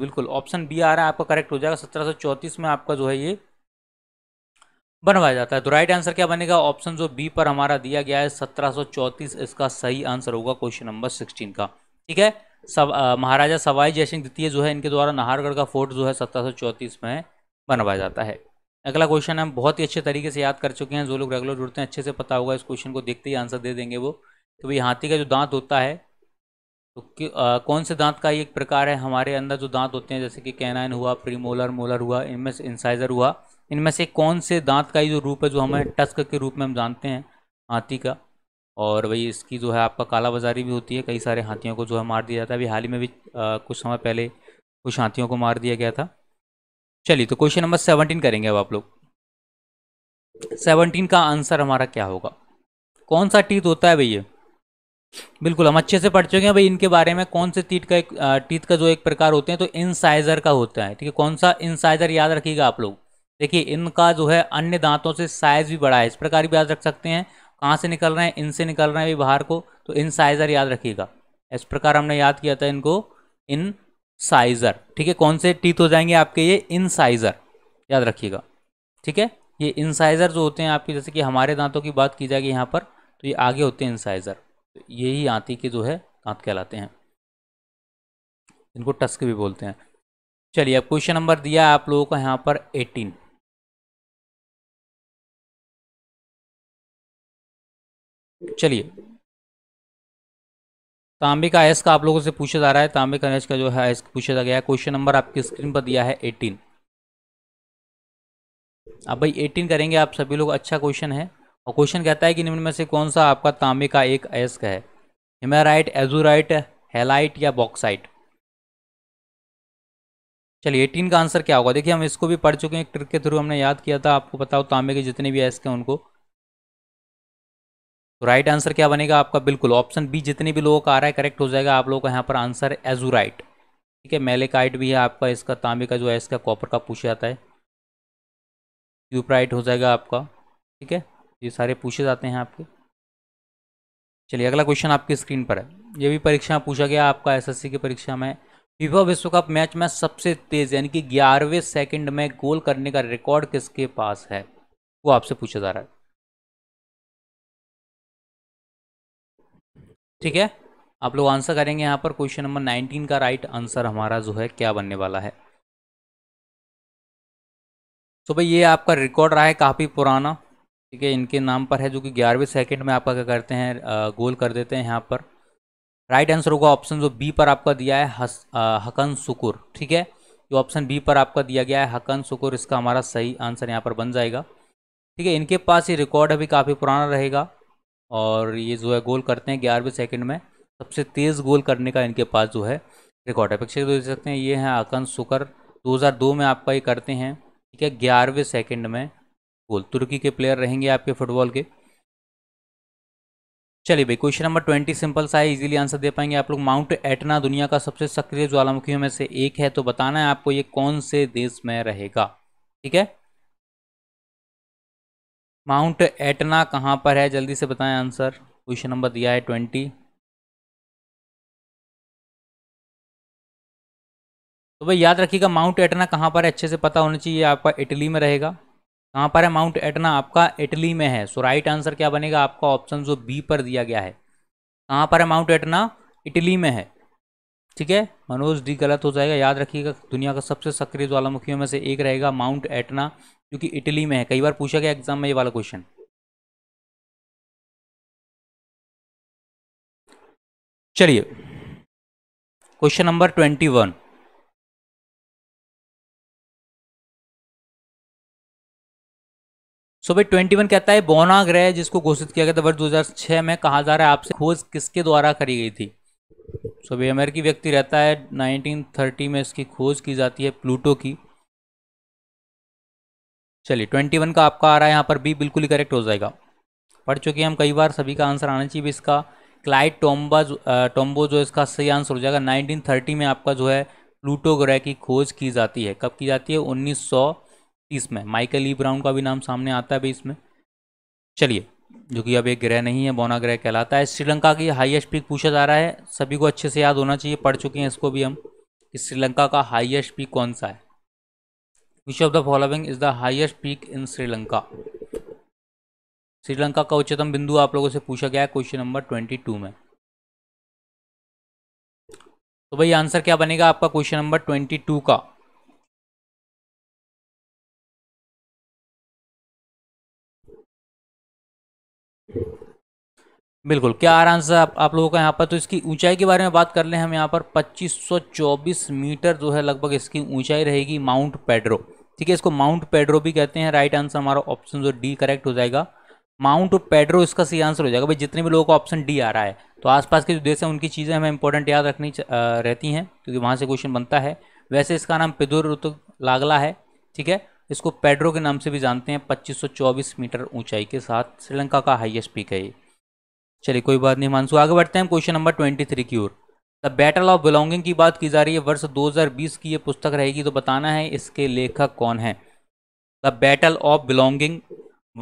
बिल्कुल ऑप्शन बी आ रहा है आपका करेक्ट हो जाएगा सत्रह सौ में आपका जो है ये बनवाया जाता है तो राइट आंसर क्या बनेगा ऑप्शन जो बी पर हमारा दिया गया है सत्रह सौ इसका सही आंसर होगा क्वेश्चन नंबर सिक्सटीन का ठीक है सब महाराजा सवाई जयसिंह द्वितीय जो है इनके द्वारा नाहरगढ़ का फोर्ट जो है सत्रह में बनवाया जाता है अगला क्वेश्चन हम बहुत ही अच्छे तरीके से याद कर चुके हैं जो लोग रेगुलर जुड़ते हैं अच्छे से पता होगा इस क्वेश्चन को देखते ही आंसर दे देंगे वो कि तो भाई हाथी का जो दांत होता है तो आ, कौन से दांत का ये एक प्रकार है हमारे अंदर जो दांत होते हैं जैसे कि कैनाइन हुआ प्रीमोलर मोलर हुआ इनमें से इंसाइजर हुआ इनमें से कौन से दांत का ही जो रूप है जो हमें टस्क के रूप में हम जानते हैं हाथी का और भाई इसकी जो है आपका काला बाजारी भी होती है कई सारे हाथियों को जो है मार दिया जाता है अभी हाल ही में भी आ, कुछ समय पहले कुछ हाथियों को मार दिया गया था चलिए तो क्वेश्चन नंबर सेवनटीन करेंगे अब आप लोग सेवनटीन का आंसर हमारा क्या होगा कौन सा टीथ होता है भैया बिल्कुल हम अच्छे से पढ़ चुके हैं भाई इनके बारे में कौन से टीथ का एक टीथ का जो एक प्रकार होते हैं तो इनसाइजर का होता है ठीक है कौन सा इनसाइजर याद रखिएगा आप लोग देखिए इनका जो है अन्य दांतों से साइज भी बड़ा है इस प्रकार भी याद रख सकते हैं कहाँ से निकल रहे हैं इनसे निकल रहे हैं भी बाहर को तो इनसाइजर याद रखिएगा इस प्रकार हमने याद किया था इनको इन साइजर ठीक है कौन से टीथ हो जाएंगे आपके ये इनसाइजर याद रखिएगा ठीक है ये इनसाइजर जो होते हैं आपके जैसे कि हमारे दांतों की बात की जाएगी यहाँ पर तो ये आगे होते हैं इनसाइजर यही आंती के जो है दांत कहलाते हैं
इनको टस्क भी बोलते हैं चलिए अब क्वेश्चन नंबर दिया आप लोगों को यहाँ पर एटीन चलिए तांबे का एस का
आप लोगों से पूछा जा रहा है तांबे का एस का जो है एस पूछा जा गया है क्वेश्चन नंबर आपकी स्क्रीन पर दिया है एटीन अब भाई एटीन करेंगे आप सभी लोग अच्छा क्वेश्चन है और क्वेश्चन कहता है कि निम्न में से कौन सा आपका तांबे का एक अयस्क है हिमेराइट एजूराइट हेलाइट या बॉक्साइट चलिए एटीन का आंसर क्या होगा देखिए हम इसको भी पढ़ चुके हैं एक ट्रिक के थ्रू हमने याद किया था आपको बताओ तांबे के जितने भी अयस्क हैं उनको तो राइट आंसर क्या बनेगा आपका बिल्कुल ऑप्शन बी जितने भी लोगों का आ रहा है करेक्ट हो जाएगा आप लोगों का यहाँ पर आंसर एजूराइट ठीक है मेलेकाइट भी है आपका इसका तांबे का जो है इसका कॉपर का पूछा जाता है क्यूपराइट हो जाएगा आपका ठीक है ये सारे पूछे जाते हैं आपके चलिए अगला क्वेश्चन आपकी स्क्रीन पर है ये भी परीक्षा पूछा गया आपका एसएससी की परीक्षा में फीफा विश्व कप मैच में सबसे तेज यानी कि ग्यारहवें सेकंड में गोल करने का रिकॉर्ड किसके पास है वो आपसे पूछा जा रहा है ठीक है आप लोग आंसर करेंगे यहाँ पर क्वेश्चन नंबर नाइनटीन का राइट आंसर हमारा जो है क्या बनने वाला है तो भाई ये आपका रिकॉर्ड रहा है काफ़ी पुराना ठीक है इनके नाम पर है जो कि ग्यारहवें सेकंड में आपका क्या करते हैं गोल कर देते हैं यहाँ पर राइट आंसर होगा ऑप्शन जो बी पर आपका दिया है हस, आ, हकन सुकुर ठीक है जो ऑप्शन बी पर आपका दिया गया है हकन सुकुर इसका हमारा सही आंसर यहाँ पर बन जाएगा ठीक है इनके पास ये रिकॉर्ड अभी काफ़ी पुराना रहेगा और ये जो है गोल करते हैं ग्यारहवें सेकेंड में सबसे तेज़ गोल करने का इनके पास जो है रिकॉर्ड है अपेक्षा तो देख सकते हैं ये हैं हकन सुकर 2002 में आपका ये करते हैं ठीक है ग्यारहवें सेकंड में गोल तुर्की के प्लेयर रहेंगे आपके फुटबॉल के चलिए भाई क्वेश्चन नंबर ट्वेंटी सिंपल सा है इजीली आंसर दे पाएंगे आप लोग माउंट एटना दुनिया का सबसे सक्रिय ज्वालामुखियों में से एक है तो बताना है आपको ये कौन से देश में रहेगा ठीक है माउंट एटना कहां पर है जल्दी से बताएं आंसर क्वेश्चन नंबर दिया है ट्वेंटी तो भाई याद रखिएगा माउंट एटना कहां पर है अच्छे से पता होना चाहिए आपका इटली में रहेगा कहाँ पर है माउंट एटना आपका इटली में है सो राइट आंसर क्या बनेगा आपका ऑप्शन जो बी पर दिया गया है कहाँ पर है माउंट एटना इटली में है ठीक है मनोज डी गलत हो जाएगा याद रखिएगा दुनिया का सबसे सक्रिय ज्वालामुखियों में से एक
रहेगा माउंट एटना जो कि इटली में है कई बार पूछा गया एग्जाम में ये वाला क्वेश्चन चलिए question number twenty one so भाई ट्वेंटी वन कहता है बोना ग्रह जिसको
घोषित किया गया था वर्ष दो हजार छः में कहा जा रहा है आपसे खोज किसके द्वारा करी गई थी सो भाई अमेरिकी व्यक्ति रहता है नाइनटीन थर्टी में इसकी खोज की जाती है प्लूटो की चलिए ट्वेंटी वन का आपका आ रहा है यहाँ पर बी बिल्कुल ही करेक्ट हो जाएगा पढ़ चुके हैं हम कई बार सभी का आंसर आना चाहिए इसका क्लाइड टोम्बा टोम्बो जो इसका सही आंसर हो जाएगा थर्टी में आपका जो है प्लूटो ग्रह की खोज की जाती है कब की जाती है सौ इसमें माइकल ई ब्राउन का भी नाम सामने आता है भाई इसमें चलिए जो कि अब एक ग्रह नहीं है बौना ग्रह कहलाता है श्रीलंका की हाईएस्ट पीक पूछा जा रहा है सभी को अच्छे से याद होना चाहिए पढ़ चुके हैं इसको भी हम कि श्रीलंका का हाईएस्ट पीक कौन सा है which of the following is the highest peak in Sri Lanka Sri Lanka का उच्चतम बिंदु आप लोगों से पूछा गया है क्वेश्चन नंबर ट्वेंटी टू में
तो भाई आंसर क्या बनेगा आपका क्वेश्चन नंबर ट्वेंटी टू का बिल्कुल क्या आ रहा आंसर आप, आप लोगों का यहाँ पर तो इसकी ऊंचाई के बारे में बात कर लें
हम यहाँ पर 2524 मीटर जो है लगभग इसकी ऊंचाई रहेगी माउंट पेड्रो ठीक है इसको माउंट पेड्रो भी कहते हैं राइट आंसर हमारा ऑप्शन जो डी करेक्ट हो जाएगा माउंट पेड्रो इसका सही आंसर हो जाएगा भाई जितने भी लोगों को ऑप्शन डी आ रहा है तो आसपास के जो देश हैं उनकी चीज़ें हमें इंपॉर्टेंट याद रखनी रहती हैं क्योंकि वहाँ से क्वेश्चन बनता है वैसे इसका नाम पिदुर ऋतु लागला है ठीक है इसको पेड्रो के नाम से भी जानते हैं 2524 मीटर ऊंचाई के साथ श्रीलंका का हाईएस्ट पीक है ये चलिए कोई बात नहीं मानसू आगे बढ़ते हैं क्वेश्चन नंबर ट्वेंटी थ्री की ओर द बैटल ऑफ बिलोंगिंग की बात की जा रही है वर्ष 2020 की ये पुस्तक रहेगी तो बताना है इसके लेखक कौन है द बैटल ऑफ बिलोंगिंग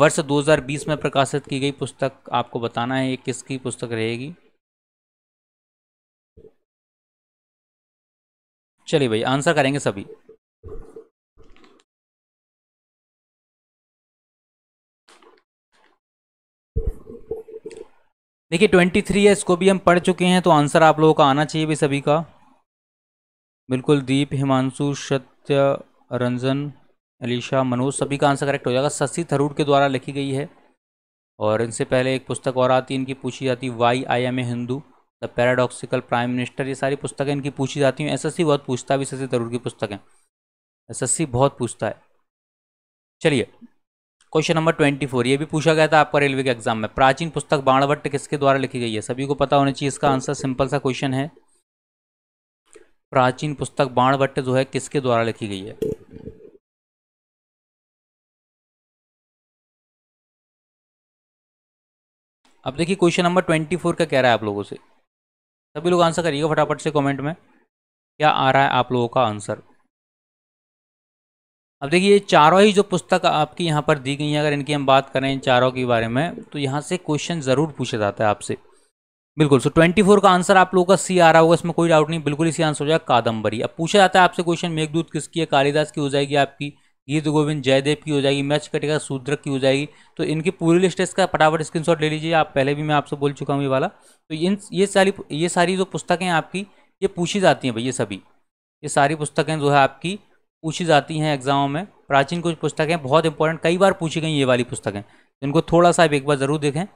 वर्ष 2020 में प्रकाशित की गई
पुस्तक आपको बताना है ये किसकी पुस्तक रहेगी चलिए भाई आंसर करेंगे सभी देखिए ट्वेंटी थ्री है इसको भी हम पढ़ चुके हैं तो आंसर आप लोगों का आना चाहिए भी
सभी का बिल्कुल दीप हिमांशु सत्य रंजन अलीशा मनोज सभी का आंसर करेक्ट हो जाएगा शशि थरूर के द्वारा लिखी गई है और इनसे पहले एक पुस्तक और आती है इनकी पूछी जाती है why I am a Hindu the paradoxical prime minister ये सारी पुस्तकें इनकी पूछी जाती हैं एसएससी बहुत पूछता है भी शशि थरूर की पुस्तकें एसएससी बहुत पूछता है चलिए क्वेश्चन नंबर ट्वेंटी फोर ये भी पूछा गया था आपका रेलवे के एग्जाम में प्राचीन पुस्तक बाणभट्ट किसके द्वारा लिखी गई है सभी को पता होना चाहिए इसका आंसर सिंपल सा क्वेश्चन है
प्राचीन पुस्तक बाणभट्ट जो है किसके द्वारा लिखी गई है अब देखिए क्वेश्चन नंबर ट्वेंटी फोर का कह रहा है आप लोगों से सभी लोग आंसर करिएगा फटाफट
से कमेंट में क्या आ रहा है आप लोगों का आंसर अब देखिए ये चारों ही जो पुस्तक आपकी यहाँ पर दी गई हैं अगर इनकी हम बात करें इन चारों के बारे में तो यहाँ से क्वेश्चन ज़रूर पूछा जाता है आपसे बिल्कुल सो ट्वेंटी फोर का आंसर आप लोगों का सी आ रहा होगा इसमें कोई डाउट नहीं बिल्कुल इसी आंसर हो जाएगा कादम्बरी अब पूछा जाता है आपसे क्वेश्चन मेघदूत किसकी है कालिदास की हो जाएगी आपकी गीत गोविंद जयदेव की हो जाएगी मैच कटेगा शूद्रक की हो जाएगी तो इनकी पूरी लिस्ट इसका फटाफट शॉट ले लीजिए आप पहले भी मैं आपसे बोल चुका हूँ ये वाला तो इन ये सारी ये सारी जो पुस्तकें आपकी ये पूछी जाती हैं भाई ये सभी ये सारी पुस्तकें जो है आपकी पूछी जाती हैं एग्जामों में प्राचीन कुछ पुस्तकें बहुत इंपॉर्टेंट कई बार पूछी गई ये वाली पुस्तकें जिनको थोड़ा सा आप एक बार ज़रूर देखें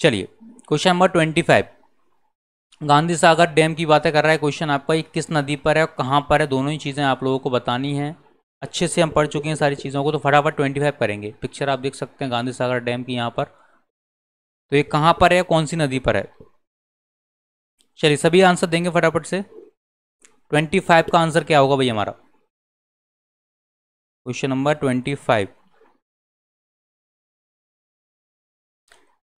चलिए question number twenty five Gandhi Sagar dam की बातें कर रहा है क्वेश्चन आपका ये किस नदी पर है और कहाँ पर है दोनों ही चीज़ें आप लोगों को बतानी है अच्छे से हम पढ़ चुके हैं सारी चीज़ों को तो फटाफट ट्वेंटी फाइव करेंगे पिक्चर आप देख सकते हैं गांधी सागर डैम की यहाँ पर तो ये कहाँ पर है कौन सी नदी पर है चलिए सभी
आंसर देंगे फटाफट से ट्वेंटी फाइव का आंसर क्या होगा भाई हमारा क्वेश्चन नंबर ट्वेंटी फाइव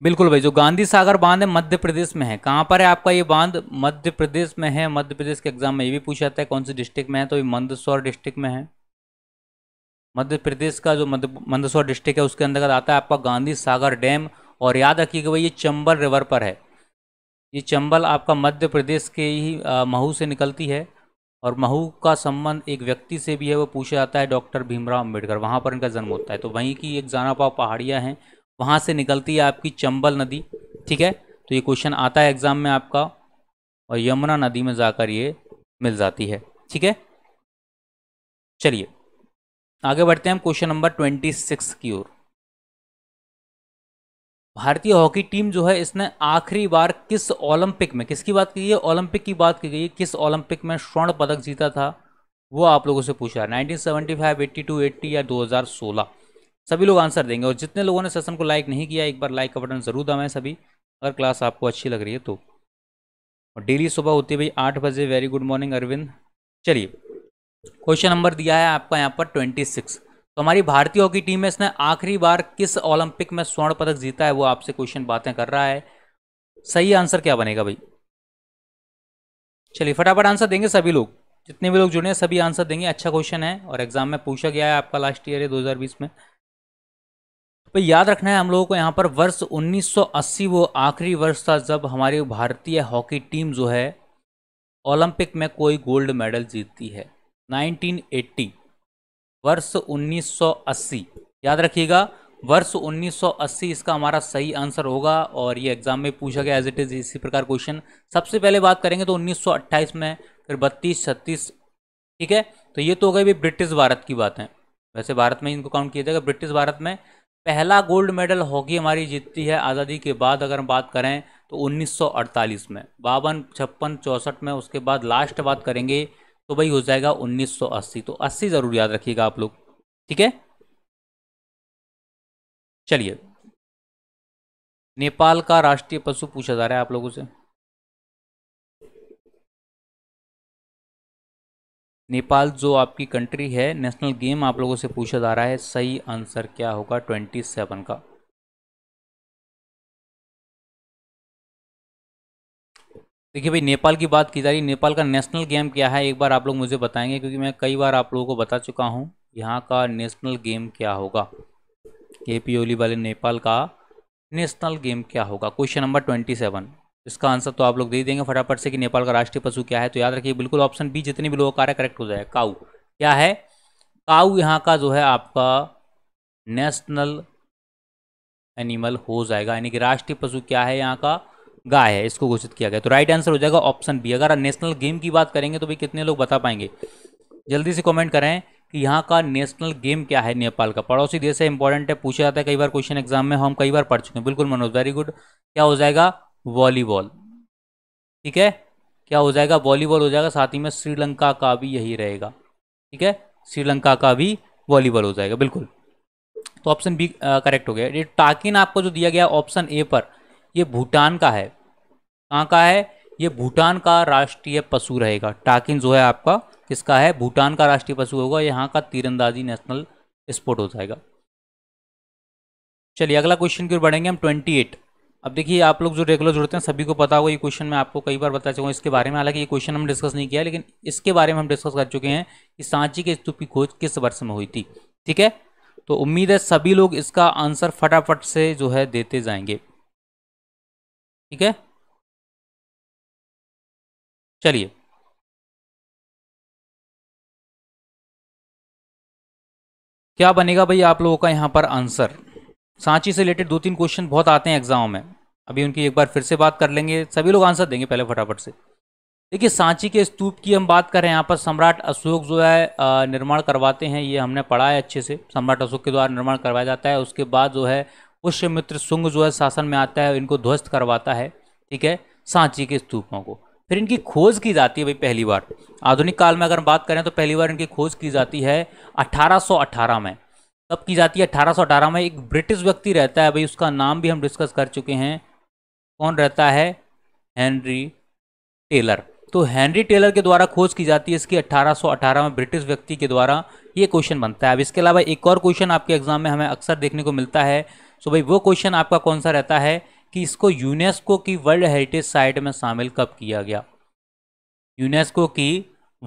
बिल्कुल भाई जो गांधी सागर बांध है मध्य प्रदेश में है कहां पर है आपका ये बांध मध्य प्रदेश में है मध्य प्रदेश के एग्जाम में ये भी पूछा जाता है कौन सी डिस्ट्रिक्ट में है तो ये मंदसौर डिस्ट्रिक्ट में है मध्य प्रदेश का जो मंदसौर डिस्ट्रिक्ट है उसके अंतर्गत आता है आपका गांधी सागर डैम और याद रखिएगा भाई ये चंबल रिवर पर है ये चंबल आपका मध्य प्रदेश के ही महू से निकलती है और महू का संबंध एक व्यक्ति से भी है वो पूछा जाता है डॉक्टर भीमराव अम्बेडकर वहाँ पर इनका जन्म होता है तो वहीं की एक पाव पहाड़ियाँ हैं वहाँ से निकलती है आपकी चंबल नदी ठीक है तो ये क्वेश्चन आता है एग्जाम में आपका और यमुना नदी में जाकर ये मिल जाती है ठीक है चलिए आगे बढ़ते हैं हम क्वेश्चन नंबर ट्वेंटी सिक्स की ओर भारतीय हॉकी टीम जो है इसने आखिरी बार किस ओलंपिक में किसकी बात की है ओलंपिक की बात की गई है किस ओलंपिक में स्वर्ण पदक जीता था वो आप लोगों से पूछा 1975, 82, 80 या 2016 सभी लोग आंसर देंगे और जितने लोगों ने सेशन को लाइक नहीं किया एक बार लाइक का बटन जरूर दबाएं सभी अगर क्लास आपको अच्छी लग रही है तो और डेली सुबह होती है भाई आठ बजे वेरी गुड मॉर्निंग अरविंद चलिए क्वेश्चन नंबर दिया है आपका यहाँ पर ट्वेंटी सिक्स तो हमारी भारतीय हॉकी टीम में इसने आखिरी बार किस ओलंपिक में स्वर्ण पदक जीता है वो आपसे क्वेश्चन बातें कर रहा है सही आंसर क्या बनेगा भाई चलिए फटाफट आंसर देंगे सभी लोग जितने भी लोग जुड़े हैं सभी आंसर देंगे अच्छा क्वेश्चन है और एग्जाम में पूछा गया है आपका लास्ट ईयर है 2020 में तो याद रखना है हम लोगों को यहाँ पर वर्ष 1980 वो आखिरी वर्ष था जब हमारी भारतीय हॉकी टीम जो है ओलंपिक में कोई गोल्ड मेडल जीतती है नाइनटीन वर्ष 1980 याद रखिएगा वर्ष 1980 इसका हमारा सही आंसर होगा और ये एग्जाम में पूछा गया एज इट इज इसी प्रकार क्वेश्चन सबसे पहले बात करेंगे तो 1928 में फिर बत्तीस छत्तीस ठीक है तो ये तो हो गई भी ब्रिटिश भारत की बात है वैसे भारत में इनको काउंट किया जाएगा ब्रिटिश भारत में पहला गोल्ड मेडल हॉकी हमारी जीतती है आज़ादी के बाद अगर हम बात करें तो 1948 में बावन छप्पन चौंसठ में उसके बाद लास्ट बात करेंगे तो भाई हो जाएगा 1980 तो 80 जरूर याद रखिएगा
आप लोग ठीक है चलिए नेपाल का राष्ट्रीय पशु पूछा जा रहा है आप लोगों से नेपाल जो आपकी कंट्री है नेशनल गेम आप लोगों से पूछा जा रहा है सही आंसर क्या होगा 27 का देखिए भाई नेपाल की
बात की जा रही है नेपाल का नेशनल गेम क्या है एक बार आप लोग मुझे बताएंगे क्योंकि मैं कई बार आप लोगों को बता चुका हूँ यहाँ का नेशनल गेम क्या होगा ए पी ओली वाले नेपाल का नेशनल गेम क्या होगा क्वेश्चन नंबर ट्वेंटी सेवन इसका आंसर तो आप लोग दे देंगे फटाफट से कि नेपाल का राष्ट्रीय पशु क्या है तो याद रखिए बिल्कुल ऑप्शन बी जितने भी लोग है करेक्ट हो जाए काऊ क्या है काऊ यहाँ का जो है आपका नेशनल एनिमल हो जाएगा यानी कि राष्ट्रीय पशु क्या है यहाँ का गाय है इसको घोषित किया गया तो राइट आंसर हो जाएगा ऑप्शन बी अगर नेशनल गेम की बात करेंगे तो भाई कितने लोग बता पाएंगे जल्दी से कमेंट करें कि यहाँ का नेशनल गेम क्या है नेपाल का पड़ोसी देश है इंपॉर्टेंट है पूछा जाता है कई बार क्वेश्चन एग्जाम में हम कई बार पढ़ चुके हैं बिल्कुल मनोज वेरी गुड क्या हो जाएगा वॉलीबॉल ठीक है क्या हो जाएगा वॉलीबॉल हो जाएगा साथ ही में श्रीलंका का भी यही रहेगा ठीक है श्रीलंका का भी वॉलीबॉल हो जाएगा बिल्कुल तो ऑप्शन बी करेक्ट हो गया ये टाकिन आपको जो दिया गया ऑप्शन ए पर ये भूटान का है कहाँ का है ये भूटान का राष्ट्रीय पशु रहेगा टाकिन जो है आपका किसका है भूटान का राष्ट्रीय पशु होगा यहाँ का तीरंदाजी नेशनल स्पोर्ट हो जाएगा चलिए अगला क्वेश्चन की ओर बढ़ेंगे हम ट्वेंटी एट अब देखिए आप लोग जो रेगुलर जुड़ते हैं सभी को पता होगा ये क्वेश्चन मैं आपको कई बार बता चुका हूँ इसके बारे में हालांकि ये क्वेश्चन हम डिस्कस नहीं किया लेकिन इसके बारे में हम डिस्कस कर चुके हैं कि सांची के स्तूप की खोज किस वर्ष में हुई थी ठीक है तो उम्मीद है सभी लोग इसका आंसर फटाफट से जो है देते
जाएंगे ठीक है चलिए क्या बनेगा भाई आप लोगों का यहां पर आंसर सांची से रिलेटेड दो तीन क्वेश्चन
बहुत आते हैं एग्जाम में अभी उनकी एक बार फिर से बात कर लेंगे सभी लोग आंसर देंगे पहले फटाफट से देखिए सांची के स्तूप की हम बात कर रहे हैं यहाँ पर सम्राट अशोक जो है निर्माण करवाते हैं ये हमने पढ़ा है अच्छे से सम्राट अशोक के द्वारा निर्माण करवाया जाता है उसके बाद जो है पुष्यमित्र सुंग जो है शासन में आता है इनको ध्वस्त करवाता है ठीक है सांची के स्तूपों को फिर इनकी खोज की जाती है भाई पहली बार आधुनिक काल में अगर हम बात करें तो पहली बार इनकी खोज की जाती है 1818 में तब की जाती है 1818 में एक ब्रिटिश व्यक्ति रहता है भाई उसका नाम भी हम डिस्कस कर चुके हैं कौन रहता है हेनरी टेलर तो हेनरी टेलर के द्वारा खोज की जाती है इसकी 1818 में ब्रिटिश व्यक्ति के द्वारा ये क्वेश्चन बनता है अब इसके अलावा एक और क्वेश्चन आपके एग्जाम में हमें अक्सर देखने को मिलता है सो भाई वो क्वेश्चन आपका कौन सा रहता है कि इसको यूनेस्को की वर्ल्ड हेरिटेज साइट में शामिल कब किया गया यूनेस्को की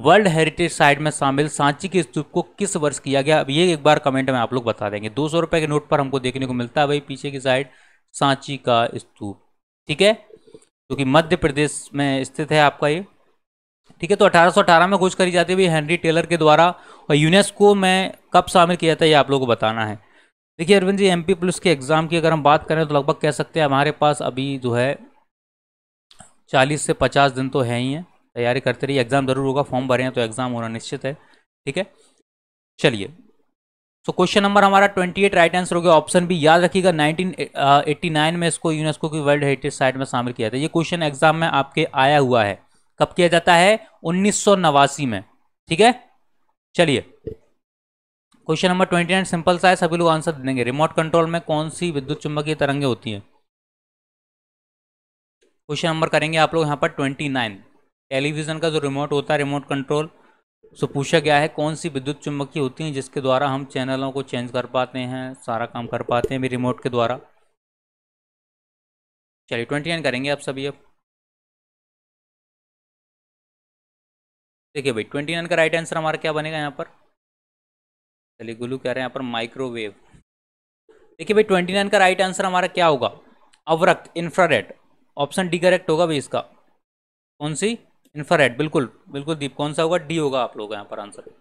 वर्ल्ड हेरिटेज साइट में शामिल सांची के स्तूप को किस वर्ष किया गया अब ये एक बार कमेंट में आप लोग बता देंगे दो सौ रुपए के नोट पर हमको देखने को मिलता है भाई पीछे की साइड सांची का स्तूप ठीक है क्योंकि तो मध्य प्रदेश में स्थित है आपका ये ठीक है तो 1818 में खोज करी जाती है हेनरी टेलर के द्वारा और यूनेस्को में कब शामिल किया जाता है ये आप लोगों को बताना है देखिए अरविंद जी एमपी पुलिस के एग्ज़ाम की अगर हम बात करें तो लगभग कह सकते हैं हमारे पास अभी जो है चालीस से पचास दिन तो है ही है तैयारी करते रहिए एग्ज़ाम ज़रूर होगा फॉर्म भरे हैं तो एग्ज़ाम होना निश्चित है ठीक है चलिए सो क्वेश्चन नंबर हमारा 28 राइट आंसर हो गया ऑप्शन भी याद रखिएगा 1989 में इसको यूनेस्को की वर्ल्ड हेरिटेज साइट में शामिल किया था ये क्वेश्चन एग्जाम में आपके आया हुआ है कब किया जाता है उन्नीस में ठीक है चलिए question number twenty nine simple सा है सभी लोग आंसर देंगे रिमोट कंट्रोल में कौन सी विद्युत चुंबकीय तरंगें होती हैं क्वेश्चन नंबर करेंगे आप लोग यहाँ पर ट्वेंटी नाइन टेलीविजन का जो रिमोट होता है रिमोट कंट्रोल सो पूछा गया है कौन सी विद्युत चुंबकीय होती हैं जिसके द्वारा हम चैनलों को चेंज कर पाते हैं सारा काम कर पाते हैं भी रिमोट के द्वारा
चलिए ट्वेंटी नाइन करेंगे आप सभी अब देखिए भाई ट्वेंटी नाइन का राइट आंसर हमारा क्या बनेगा यहाँ पर
चलिए गुलू कह रहे हैं यहाँ पर माइक्रोवेव देखिए भाई ट्वेंटी नाइन का राइट आंसर हमारा क्या होगा अवरक्त इन्फ्रारेड ऑप्शन डी करेक्ट होगा भाई इसका कौन सी इन्फ्रारेड बिल्कुल बिल्कुल दीप कौन सा होगा डी होगा आप लोग यहाँ पर आंसर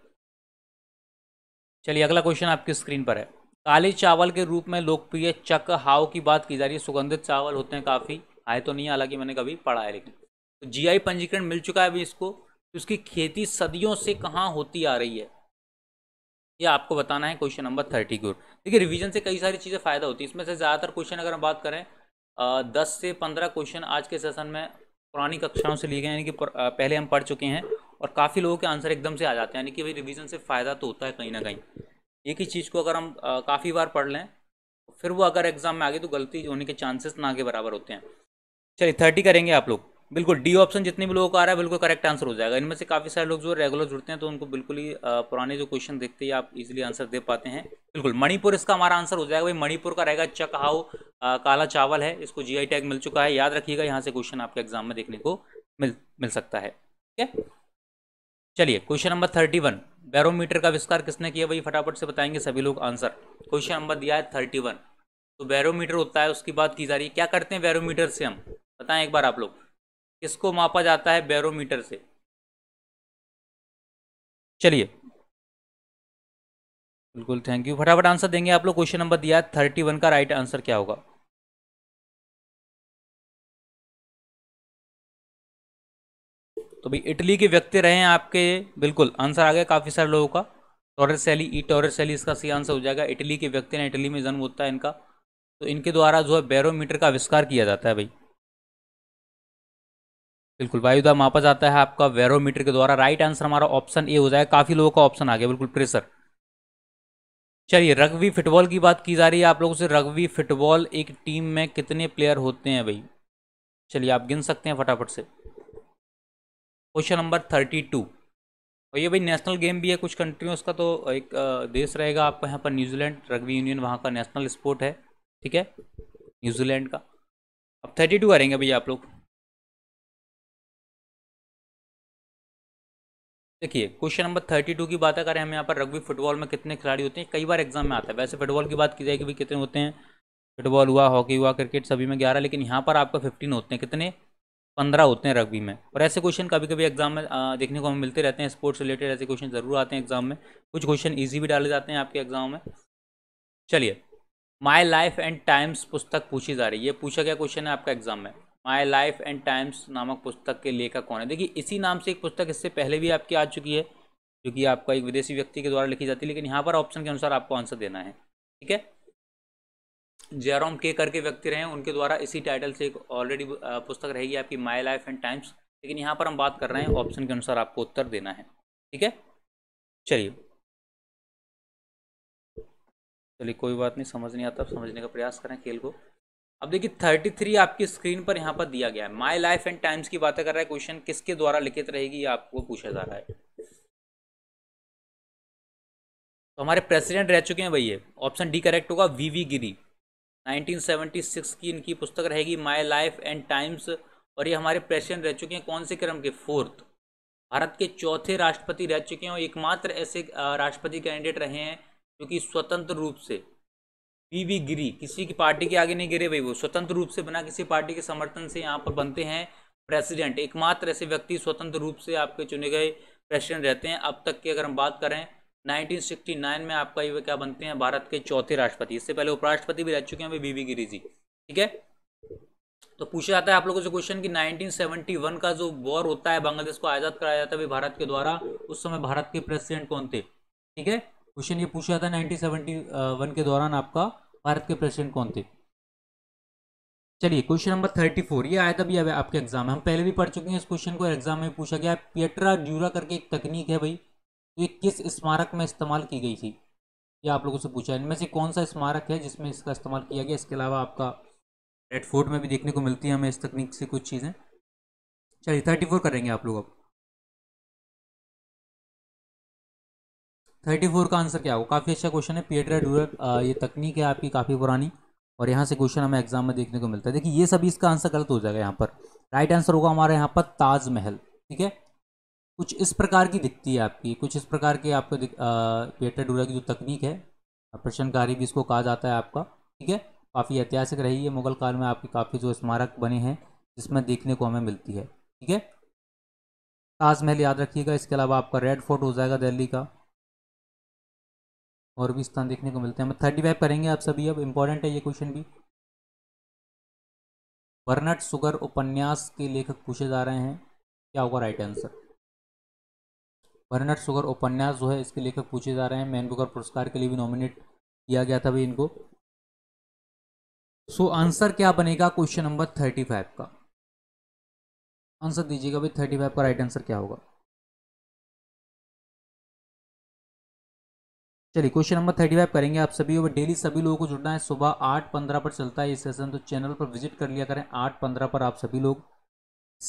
चलिए अगला क्वेश्चन आपकी स्क्रीन पर है काले चावल के रूप में लोकप्रिय चक हाव की बात की जा रही है सुगंधित चावल होते हैं काफ़ी आए तो नहीं हालांकि मैंने कभी पढ़ा है लेकिन तो जी पंजीकरण मिल चुका है अभी इसको उसकी खेती सदियों से कहाँ होती आ रही है ये आपको बताना है क्वेश्चन नंबर थर्टी को देखिए रिवीजन से कई सारी चीज़ें फ़ायदा होती है इसमें से ज़्यादातर क्वेश्चन अगर हम बात करें दस से पंद्रह क्वेश्चन आज के सेशन में पुरानी कक्षाओं से लिए गए यानी कि पहले हम पढ़ चुके हैं और काफ़ी लोगों के आंसर एकदम से आ जाते हैं यानी कि भाई रिविजन से फ़ायदा तो होता है कहीं ना कहीं एक ही चीज़ को अगर हम काफ़ी बार पढ़ लें फिर वो अगर एग्ज़ाम में आ गए तो गलती होने के चांसेस ना के बराबर होते हैं चलिए थर्टी करेंगे आप लोग बिल्कुल डी ऑप्शन जितने भी लोगों को आ रहा है बिल्कुल करेक्ट आंसर हो जाएगा इनमें से काफ़ी सारे लोग जो रेगुलर जुड़ते हैं तो उनको बिल्कुल ही पुराने जो क्वेश्चन देखते ही आप इजीली आंसर दे पाते हैं बिल्कुल मणिपुर इसका हमारा आंसर हो जाएगा भाई मणिपुर का रहेगा हाउ काला चावल है इसको जी टैग मिल चुका है याद रखिएगा यहाँ से क्वेश्चन आपके एग्जाम में देखने को मिल मिल सकता है ठीक है चलिए question number thirty one barometer का विस्तार किसने किया भाई फटाफट से बताएंगे सभी लोग आंसर क्वेश्चन नंबर दिया है थर्टी वन तो बैरोमीटर होता है उसकी बात की जा रही है क्या करते हैं बैरोमीटर से हम बताएं एक बार आप लोग किसको मापा जाता है बैरोमीटर से
चलिए बिल्कुल थैंक यू फटाफट आंसर देंगे आप लोग क्वेश्चन नंबर दिया थर्टी वन का राइट आंसर क्या होगा तो भाई इटली के व्यक्ति रहे हैं आपके बिल्कुल आंसर आ गया काफ़ी सारे लोगों का टॉरस सैली
ई टॉरस सैली इसका सही आंसर हो जाएगा इटली के व्यक्ति ने इटली में जन्म होता है इनका तो इनके द्वारा जो है बैरोमीटर का आविष्कार किया जाता है भाई बिल्कुल वायुदाब मापा जाता है आपका वेरोमीटर के द्वारा राइट आंसर हमारा ऑप्शन ए हो जाएगा काफ़ी लोगों का ऑप्शन आ गया बिल्कुल प्रेशर चलिए रग्बी फुटबॉल की बात की जा रही है आप लोगों से रग्बी फुटबॉल एक टीम में कितने प्लेयर होते हैं भाई चलिए आप गिन सकते हैं फटाफट से क्वेश्चन नंबर थर्टी टू और ये भाई नेशनल गेम भी है कुछ कंट्रियों का तो एक देश रहेगा आपका यहाँ पर न्यूजीलैंड रग्बी यूनियन वहाँ का नेशनल स्पोर्ट है ठीक है न्यूजीलैंड
का अब थर्टी टू करेंगे भैया आप लोग देखिए क्वेश्चन नंबर थर्टी टू की बात करें हम यहाँ पर रग्बी फुटबॉल में
कितने खिलाड़ी होते हैं कई बार एग्जाम में आता है वैसे फुटबॉल की बात की जाएगी भी कितने होते हैं फुटबॉल हुआ हॉकी हुआ क्रिकेट सभी में ग्यारह लेकिन यहाँ पर आपका फिफ्टीन होते हैं कितने पंद्रह होते हैं रग्बी में और ऐसे क्वेश्चन कभी कभी एग्जाम में देखने को हमें मिलते रहते हैं स्पोर्ट्स रिलेटेड ऐसे क्वेश्चन ज़रूर आते हैं एग्जाम में कुछ क्वेश्चन ईजी भी डाले जाते हैं आपके एग्जाम में चलिए माई लाइफ एंड टाइम्स पुस्तक पूछी जा रही है पूछा गया क्वेश्चन है आपका एग्जाम में माय लाइफ एंड टाइम्स नामक पुस्तक के लेखक कौन है देखिए इसी नाम से एक पुस्तक इससे पहले भी आपकी आ चुकी है जो कि आपका एक विदेशी व्यक्ति के द्वारा लिखी जाती है लेकिन यहाँ पर ऑप्शन के अनुसार आपको आंसर देना है ठीक है जयराम के करके व्यक्ति रहे उनके द्वारा इसी टाइटल से एक ऑलरेडी पुस्तक रहेगी आपकी माय लाइफ एंड टाइम्स लेकिन यहाँ पर हम बात कर रहे हैं ऑप्शन के अनुसार आपको उत्तर देना है ठीक है चलिए चलिए कोई बात नहीं समझ नहीं आता समझने का प्रयास करें खेल को अब देखिए थर्टी थ्री आपकी स्क्रीन पर यहाँ पर दिया गया है माई लाइफ एंड टाइम्स की बातें कर रहा है क्वेश्चन किसके द्वारा लिखित रहेगी ये आपको पूछा जा रहा है तो हमारे प्रेसिडेंट रह चुके हैं भैया ऑप्शन डी करेक्ट होगा वी वी गिरी 1976 की इनकी पुस्तक रहेगी माई लाइफ एंड टाइम्स और ये हमारे प्रेसिडेंट रह चुके हैं कौन से क्रम के फोर्थ भारत के चौथे राष्ट्रपति रह चुके हैं और एकमात्र ऐसे राष्ट्रपति कैंडिडेट रहे हैं जो कि स्वतंत्र रूप से पीवी गिरी किसी की पार्टी के आगे नहीं गिरे भाई वो स्वतंत्र रूप से बना किसी पार्टी के समर्थन से यहाँ पर बनते हैं प्रेसिडेंट एकमात्र ऐसे व्यक्ति स्वतंत्र रूप से आपके चुने गए प्रेसिडेंट रहते हैं अब तक की अगर हम बात करें 1969 में आपका ये क्या बनते हैं भारत के चौथे राष्ट्रपति इससे पहले उपराष्ट्रपति भी रह चुके हैं भाई बीवी गिरी जी ठीक है तो पूछा जाता है आप लोगों से क्वेश्चन कि 1971 का जो वॉर होता है बांग्लादेश को आज़ाद कराया जाता है भारत के द्वारा उस समय भारत के प्रेसिडेंट कौन थे ठीक है क्वेश्चन ये पूछा जाता है नाइनटीन के दौरान आपका भारत के प्रेसिडेंट कौन थे चलिए क्वेश्चन नंबर थर्टी फोर ये आया था भी आपके एग्जाम में हम पहले भी पढ़ चुके हैं इस क्वेश्चन को एग्जाम में पूछा गया पेट्रा ड्यूरा करके एक तकनीक है भाई तो ये किस स्मारक में इस्तेमाल की गई थी ये आप लोगों से पूछा इनमें से कौन सा स्मारक है जिसमें इसका इस्तेमाल किया गया इसके अलावा आपका
रेड फोर्ट में भी देखने को मिलती है हमें इस तकनीक से कुछ चीज़ें चलिए थर्टी फोर करेंगे आप लोग अब थर्टी फोर का आंसर क्या होगा
काफ़ी अच्छा क्वेश्चन है पीएड्रा ड्यूरल ये तकनीक है आपकी काफ़ी पुरानी और यहाँ से क्वेश्चन हमें एग्जाम में देखने को मिलता है देखिए ये सभी इसका आंसर गलत हो जाएगा यहाँ पर राइट आंसर होगा हमारे यहाँ पर ताजमहल ठीक है कुछ इस प्रकार की दिखती है आपकी कुछ इस प्रकार की आपको पेट्रा ड्यूरल की जो तकनीक है प्रश्नकारी भी इसको कहा जाता है आपका ठीक है काफ़ी ऐतिहासिक रही है मुगल काल में आपके काफ़ी जो स्मारक बने हैं जिसमें देखने को हमें मिलती है ठीक है ताजमहल याद रखिएगा इसके अलावा आपका रेड फोर्ट हो जाएगा दिल्ली का और भी स्थान देखने को मिलते हैं हम थर्टी फाइव करेंगे आप सभी अब इम्पॉर्टेंट है ये क्वेश्चन भी बर्नट सुगर उपन्यास के लेखक पूछे जा रहे हैं क्या होगा राइट आंसर बर्नट सुगर उपन्यास जो है इसके लेखक पूछे जा रहे हैं मैन बुकर पुरस्कार के लिए भी नॉमिनेट किया गया था भाई इनको सो so, आंसर
क्या बनेगा क्वेश्चन नंबर थर्टी फाइव का आंसर दीजिएगा भाई थर्टी फाइव का राइट आंसर क्या होगा
चलिए क्वेश्चन नंबर थर्टी फाइव करेंगे आप सभी और डेली सभी लोगों को जुड़ना है सुबह आठ पंद्रह पर चलता है ये सेशन तो चैनल पर विजिट कर लिया करें आठ पंद्रह पर आप सभी लोग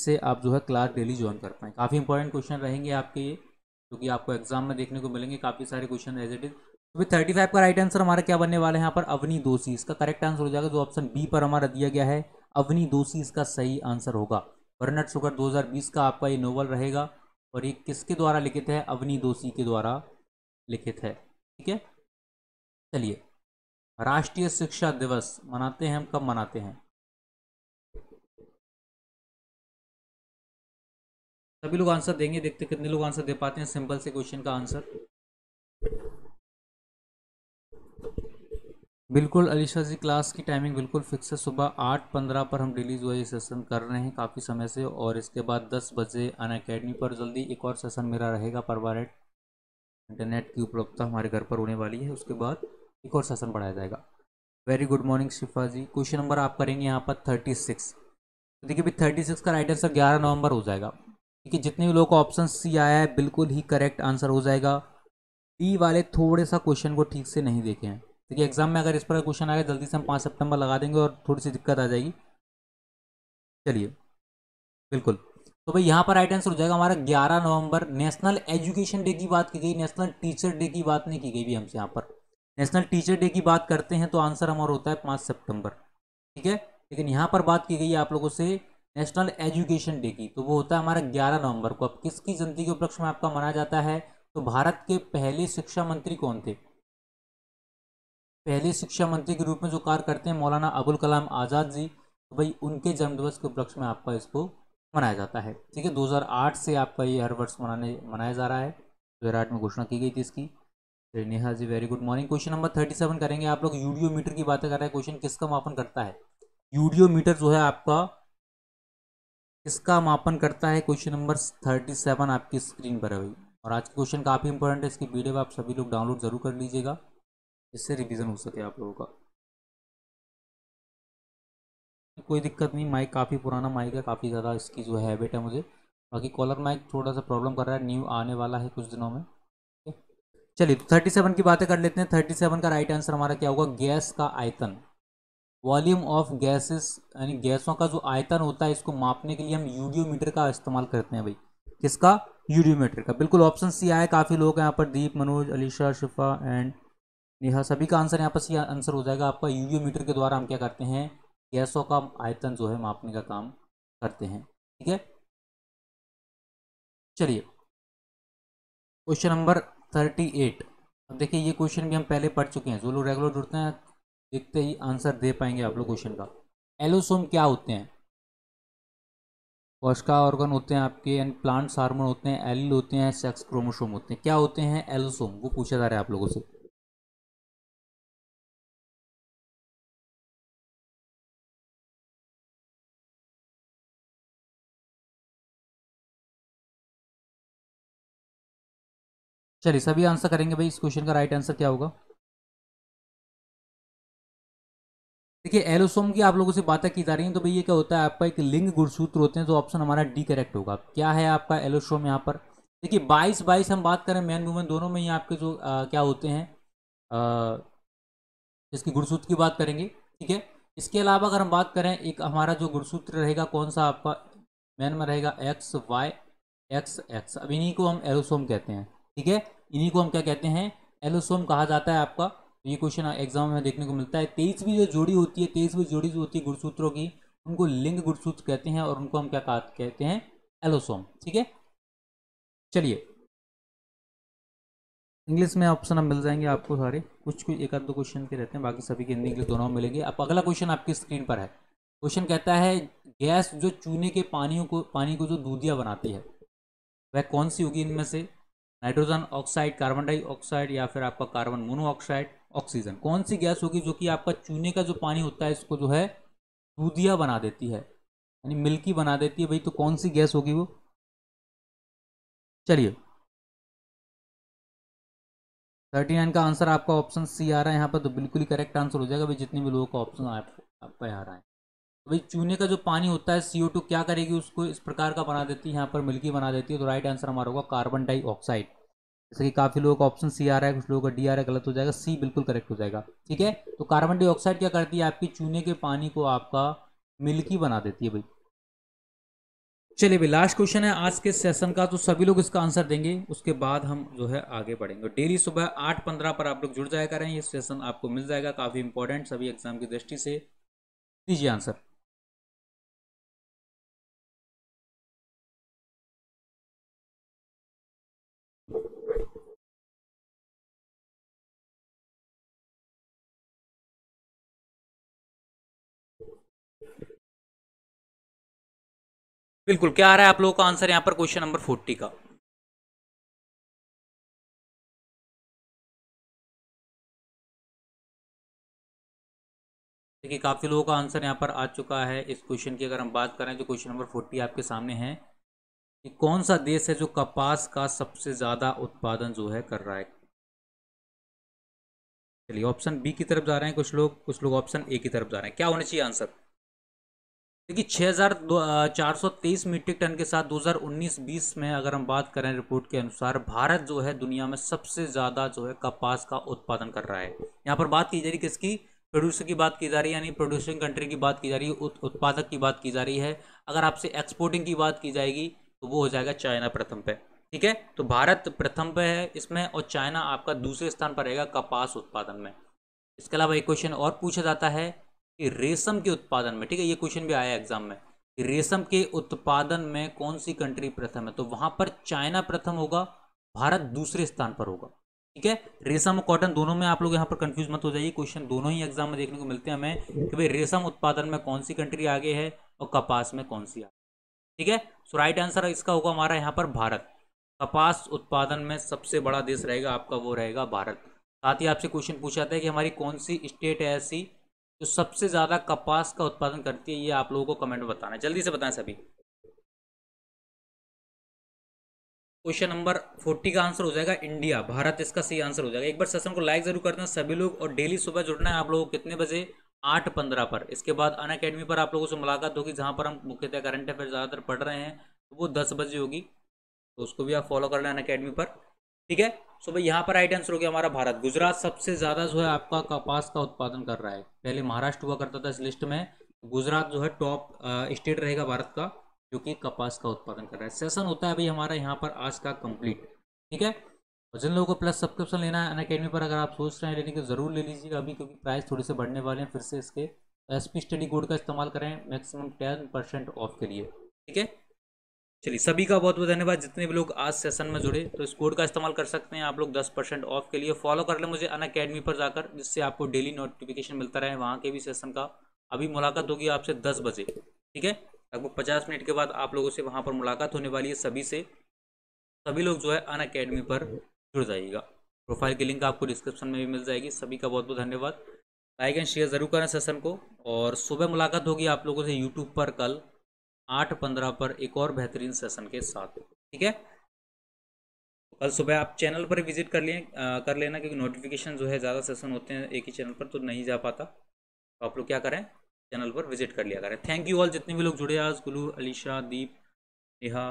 से आप जो है क्लास डेली ज्वाइन कर पाएँ काफ़ी इंपॉर्टेंट क्वेश्चन रहेंगे आपके ये क्योंकि आपको एग्जाम में देखने को मिलेंगे काफ़ी सारे क्वेश्चन एज इट इज तो थर्टी फाइव का राइट आंसर हमारा क्या बनने वाला है यहाँ पर अवनी दोषी इसका करेक्ट आंसर हो जाएगा जो ऑप्शन बी पर हमारा दिया गया है अवनी दोषी इसका सही आंसर होगा वर्नट हजार 2020 का आपका ये नोवल रहेगा और ये किसके द्वारा लिखित है अवनी दोषी के द्वारा लिखित है ठीक है
चलिए राष्ट्रीय शिक्षा दिवस मनाते हैं हम कब मनाते हैं सभी लोग आंसर देंगे देखते कितने लोग आंसर दे पाते हैं सिंपल से क्वेश्चन का आंसर
बिल्कुल अलीशा जी क्लास की टाइमिंग बिल्कुल फिक्स है सुबह आठ पंद्रह पर हम डेली जो है सेशन कर रहे हैं काफ़ी समय से और इसके बाद दस बजे अन अकेडमी पर जल्दी एक और सेशन मेरा रहेगा परवारेट इंटरनेट की उपलब्धता हमारे घर पर होने वाली है उसके बाद एक और सेशन पढ़ाया जाएगा वेरी गुड मॉर्निंग शिफा जी क्वेश्चन नंबर आप करेंगे यहाँ पर थर्टी सिक्स तो देखिए भाई थर्टी सिक्स का राइट आंसर ग्यारह नवंबर हो जाएगा देखिए जितने भी लोगों का ऑप्शन सी आया है बिल्कुल ही करेक्ट आंसर हो जाएगा डी वाले थोड़े सा क्वेश्चन को ठीक से नहीं देखे हैं देखिए एग्जाम में अगर इस पर क्वेश्चन आएगा जल्दी से हम पाँच सेप्टेम्बर लगा देंगे और थोड़ी सी दिक्कत आ जाएगी चलिए बिल्कुल तो भाई यहाँ पर राइट आंसर हो जाएगा हमारा 11 नवंबर नेशनल एजुकेशन डे की बात की गई नेशनल टीचर डे की बात नहीं की गई भी हमसे यहाँ पर नेशनल टीचर डे की बात करते हैं तो आंसर हमारा होता है पाँच सितंबर ठीक है लेकिन यहाँ पर बात की गई है आप लोगों से नेशनल एजुकेशन डे की तो वो होता है हमारा ग्यारह नवंबर को अब किसकी जयंती के उपलक्ष्य में आपका मनाया जाता है तो भारत के पहले शिक्षा मंत्री कौन थे पहले शिक्षा मंत्री के रूप में जो कार्य करते हैं मौलाना अबुल कलाम आज़ाद जी तो भाई उनके जन्मदिवस के उपलक्ष्य में आपका इसको मनाया जाता है ठीक है 2008 से आपका ये हर वर्ष मनाने मनाया जा रहा है 2008 में घोषणा की गई थी इसकी Neha ji very good morning question number thirty seven करेंगे आप लोग यूडियो मीटर की बात कर रहे हैं क्वेश्चन किसका मापन करता है यूडियो मीटर जो है आपका किसका मापन करता है क्वेश्चन नंबर थर्टी सेवन आपकी स्क्रीन पर है और आज का क्वेश्चन काफ़ी इंपॉर्टेंट है इसकी वीडियो आप सभी लोग डाउनलोड जरूर कर
लीजिएगा इससे रिविज़न हो सके आप लोगों का
कोई दिक्कत नहीं माइक काफ़ी पुराना माइक है काफ़ी ज़्यादा इसकी जो हैबिट है मुझे बाकी कॉलर माइक थोड़ा सा प्रॉब्लम कर रहा है न्यू आने वाला है कुछ दिनों में चलिए थर्टी सेवन की बातें कर लेते हैं थर्टी सेवन का राइट आंसर हमारा क्या होगा गैस का आयतन वॉल्यूम ऑफ गैसेस यानी गैसों का जो आयतन होता है इसको मापने के लिए हम यूडियोमीटर का इस्तेमाल करते हैं भाई किसका यूडियोमीटर का बिल्कुल ऑप्शन सी आया काफ़ी लोग हैं यहाँ पर दीप मनोज अलीशा शिफा एंड नेहा सभी का आंसर यहाँ पर सी आंसर हो जाएगा आपका यूडियोमीटर के द्वारा हम क्या करते हैं गैसों
का आयतन जो है मापने का काम करते हैं ठीक है चलिए क्वेश्चन नंबर थर्टी एट अब देखिए ये
क्वेश्चन भी हम पहले पढ़ चुके हैं जो लोग रेगुलर जुड़ते हैं देखते ही आंसर दे पाएंगे आप लोग क्वेश्चन का एलोसोम क्या होते हैं कोशका ऑर्गन होते हैं आपके एंड प्लांट्स
हार्मोन होते हैं एलिल होते हैं सेक्स क्रोमोसोम होते हैं क्या होते हैं एलोसोम वो पूछा जा रहा है आप लोगों से चलिए सभी आंसर करेंगे भाई इस क्वेश्चन का राइट आंसर क्या होगा देखिए एलोसोम की आप लोगों से
बातें की जा रही हैं तो भाई ये क्या होता है आपका एक लिंग गुणसूत्र होते हैं तो ऑप्शन हमारा डी करेक्ट होगा क्या है आपका एलोसोम यहाँ पर देखिए बाईस बाईस हम बात करें मैन वूमेन दोनों में ही आपके जो आ, क्या होते हैं इसकी गुणसूत्र की बात करेंगे ठीक है इसके अलावा अगर हम बात करें एक हमारा जो गुणसूत्र रहेगा कौन सा आपका मैन में रहेगा एक्स वाई एक्स एक्स अब इन्हीं को हम एलोसोम कहते हैं ठीक है इन्हीं को हम क्या कहते हैं एलोसोम कहा जाता है आपका तो ये क्वेश्चन एग्जाम में देखने को मिलता है तेईसवीं जो जोड़ी होती है तेईसवीं जोड़ी जो होती है गुणसूत्रों की उनको लिंग गुणसूत्र कहते हैं और उनको हम क्या कहते हैं एलोसोम ठीक है चलिए इंग्लिश में ऑप्शन हम मिल जाएंगे आपको सारे कुछ कुछ एक आध दो क्वेश्चन के रहते हैं बाकी सभी के हिंदी इंग्लिश दोनों मिलेंगे अब अगला क्वेश्चन आपकी स्क्रीन पर है क्वेश्चन कहता है गैस जो चूने के पानियों को पानी को जो दूधिया बनाती है वह कौन सी होगी इनमें से नाइट्रोजन ऑक्साइड कार्बन डाइऑक्साइड या फिर आपका कार्बन मोनोऑक्साइड ऑक्सीजन कौन सी गैस होगी जो कि आपका चूने का जो पानी होता है इसको जो है
दूधिया बना देती है यानी मिल्की बना देती है भाई तो कौन सी गैस होगी वो चलिए थर्टी नाइन का आंसर आपका ऑप्शन सी आ रहा है यहाँ पर तो बिल्कुल ही करेक्ट आंसर हो जाएगा भाई जितने भी लोगों का ऑप्शन आपका यहाँ आ रहा है
भाई चूने का जो पानी होता है सी क्या करेगी उसको इस प्रकार का बना देती है यहाँ पर मिल्की बना देती है तो राइट आंसर हमारा होगा कार्बन डाइऑक्साइड जैसे कि काफ़ी लोगों का ऑप्शन सी आ रहा है कुछ लोगों का डी आ रहा है गलत हो जाएगा सी बिल्कुल करेक्ट हो जाएगा ठीक है तो कार्बन डाइऑक्साइड क्या करती है आपकी चूने के पानी को आपका मिल्की बना देती है भाई चलिए भाई लास्ट क्वेश्चन है आज के सेशन का तो सभी लोग इसका आंसर देंगे उसके बाद हम जो है आगे बढ़ेंगे डेली सुबह आठ पंद्रह पर आप लोग
जुड़ जाया करें ये सेशन आपको मिल जाएगा काफ़ी इंपॉर्टेंट सभी एग्जाम की दृष्टि से दीजिए आंसर बिल्कुल क्या आ रहा है आप लोगों का आंसर यहां पर क्वेश्चन नंबर फोर्टी का देखिए काफ़ी लोगों का आंसर यहां पर आ
चुका है इस क्वेश्चन की अगर हम बात करें जो क्वेश्चन नंबर फोर्टी आपके सामने है कि कौन सा देश है जो कपास का सबसे ज़्यादा उत्पादन जो है कर रहा है चलिए ऑप्शन बी की तरफ जा रहे हैं कुछ लोग कुछ लोग ऑप्शन ए की तरफ जा रहे हैं क्या होना चाहिए आंसर देखिए छः हज़ार चार सौ तेईस मीट्रिक टन के साथ 2019-20 में अगर हम बात करें रिपोर्ट के अनुसार भारत जो है दुनिया में सबसे ज़्यादा जो है कपास का उत्पादन कर रहा है यहाँ पर बात की जा रही किसकी प्रोड्यूसर की बात की जा रही है यानी प्रोड्यूसिंग कंट्री की बात की जा रही है उत, उत्पादक की बात की जा रही है अगर आपसे एक्सपोर्टिंग की बात की जाएगी तो वो हो जाएगा चाइना प्रथम पे ठीक है तो भारत प्रथम पे है इसमें और चाइना आपका दूसरे स्थान पर रहेगा कपास उत्पादन में इसके अलावा एक क्वेश्चन और पूछा जाता है रेशम के उत्पादन में ठीक है ये क्वेश्चन भी आया एग्जाम में रेशम के उत्पादन में कौन सी कंट्री प्रथम है तो वहां पर चाइना प्रथम होगा भारत दूसरे स्थान पर होगा ठीक है रेशम और कॉटन दोनों में आप लोग यहाँ पर कंफ्यूज मत हो जाइए क्वेश्चन दोनों ही एग्जाम में देखने को मिलते हैं हमें कि भाई रेशम उत्पादन में कौन सी कंट्री आगे है और कपास में कौन सी आगे ठीक है सो राइट आंसर इसका होगा हमारा यहाँ पर भारत कपास उत्पादन में सबसे बड़ा देश रहेगा आपका वो रहेगा भारत साथ ही आपसे क्वेश्चन पूछा था कि हमारी कौन सी स्टेट है ऐसी जो तो सबसे ज़्यादा कपास का उत्पादन करती है ये आप लोगों को कमेंट में बताना है जल्दी से बताएं सभी क्वेश्चन नंबर फोर्टी का आंसर हो जाएगा इंडिया भारत इसका सही आंसर हो जाएगा एक बार सेशन को लाइक जरूर करना सभी लोग और डेली सुबह जुड़ना है आप लोगों को कितने बजे आठ पंद्रह पर इसके बाद अन अकेडमी पर आप लोगों से मुलाकात होगी जहां पर हम मुख्यतः करंट अफेयर ज़्यादातर पढ़ रहे हैं तो वो दस बजे होगी तो उसको भी आप फॉलो कर लें अन अकेडमी पर ठीक है सो भाई यहाँ पर राइट आंसर हो गया हमारा भारत गुजरात सबसे ज़्यादा जो है आपका कपास का उत्पादन कर रहा है पहले महाराष्ट्र हुआ करता था इस लिस्ट में गुजरात जो है टॉप स्टेट रहेगा भारत का जो कि कपास का उत्पादन कर रहा है सेशन होता है अभी हमारा यहाँ पर आज का कंप्लीट ठीक है और जिन लोगों को प्लस सब्सक्रिप्शन लेना है अनकेडमी पर अगर आप सोच रहे हैं लेने के ज़रूर ले लीजिएगा अभी क्योंकि प्राइस थोड़े से बढ़ने वाले हैं फिर से इसके एस स्टडी कोड का इस्तेमाल करें मैक्सिमम टेन परसेंट ऑफ के लिए ठीक है चलिए सभी का बहुत बहुत धन्यवाद जितने भी लोग आज सेशन में जुड़े तो इस कोड का इस्तेमाल कर सकते हैं आप लोग दस परसेंट ऑफ के लिए फॉलो कर लें मुझे अन अकेडमी पर जाकर जिससे आपको डेली नोटिफिकेशन मिलता रहे वहाँ के भी सेशन का अभी मुलाकात होगी आपसे दस बजे ठीक है लगभग पचास मिनट के बाद आप लोगों से वहाँ पर मुलाकात होने वाली है सभी से सभी लोग जो है अन अकेडमी पर जुड़ जाइएगा प्रोफाइल की लिंक आपको डिस्क्रिप्शन में भी मिल जाएगी सभी का बहुत बहुत धन्यवाद लाइक एंड शेयर जरूर करें सेशन को और सुबह मुलाकात होगी आप लोगों से यूट्यूब पर कल आठ पंद्रह पर एक और बेहतरीन सेशन के साथ ठीक है कल सुबह आप चैनल पर विजिट कर लिए कर लेना क्योंकि नोटिफिकेशन जो है ज़्यादा सेशन होते हैं एक ही चैनल पर तो नहीं जा पाता तो आप लोग क्या करें चैनल पर विजिट कर लिया करें थैंक यू ऑल जितने भी लोग जुड़े आज गुलू अलीशा दीप नेहा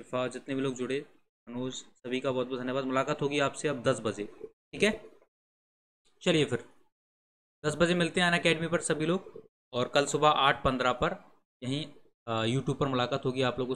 शिफा जितने भी लोग जुड़े मनोज सभी का बहुत बहुत धन्यवाद मुलाकात होगी आपसे अब दस बजे ठीक है चलिए फिर दस बजे मिलते हैं अन अकेडमी पर सभी लोग और कल सुबह आठ पंद्रह पर यहीं यूट्यूब पर मुलाकात होगी आप लोगों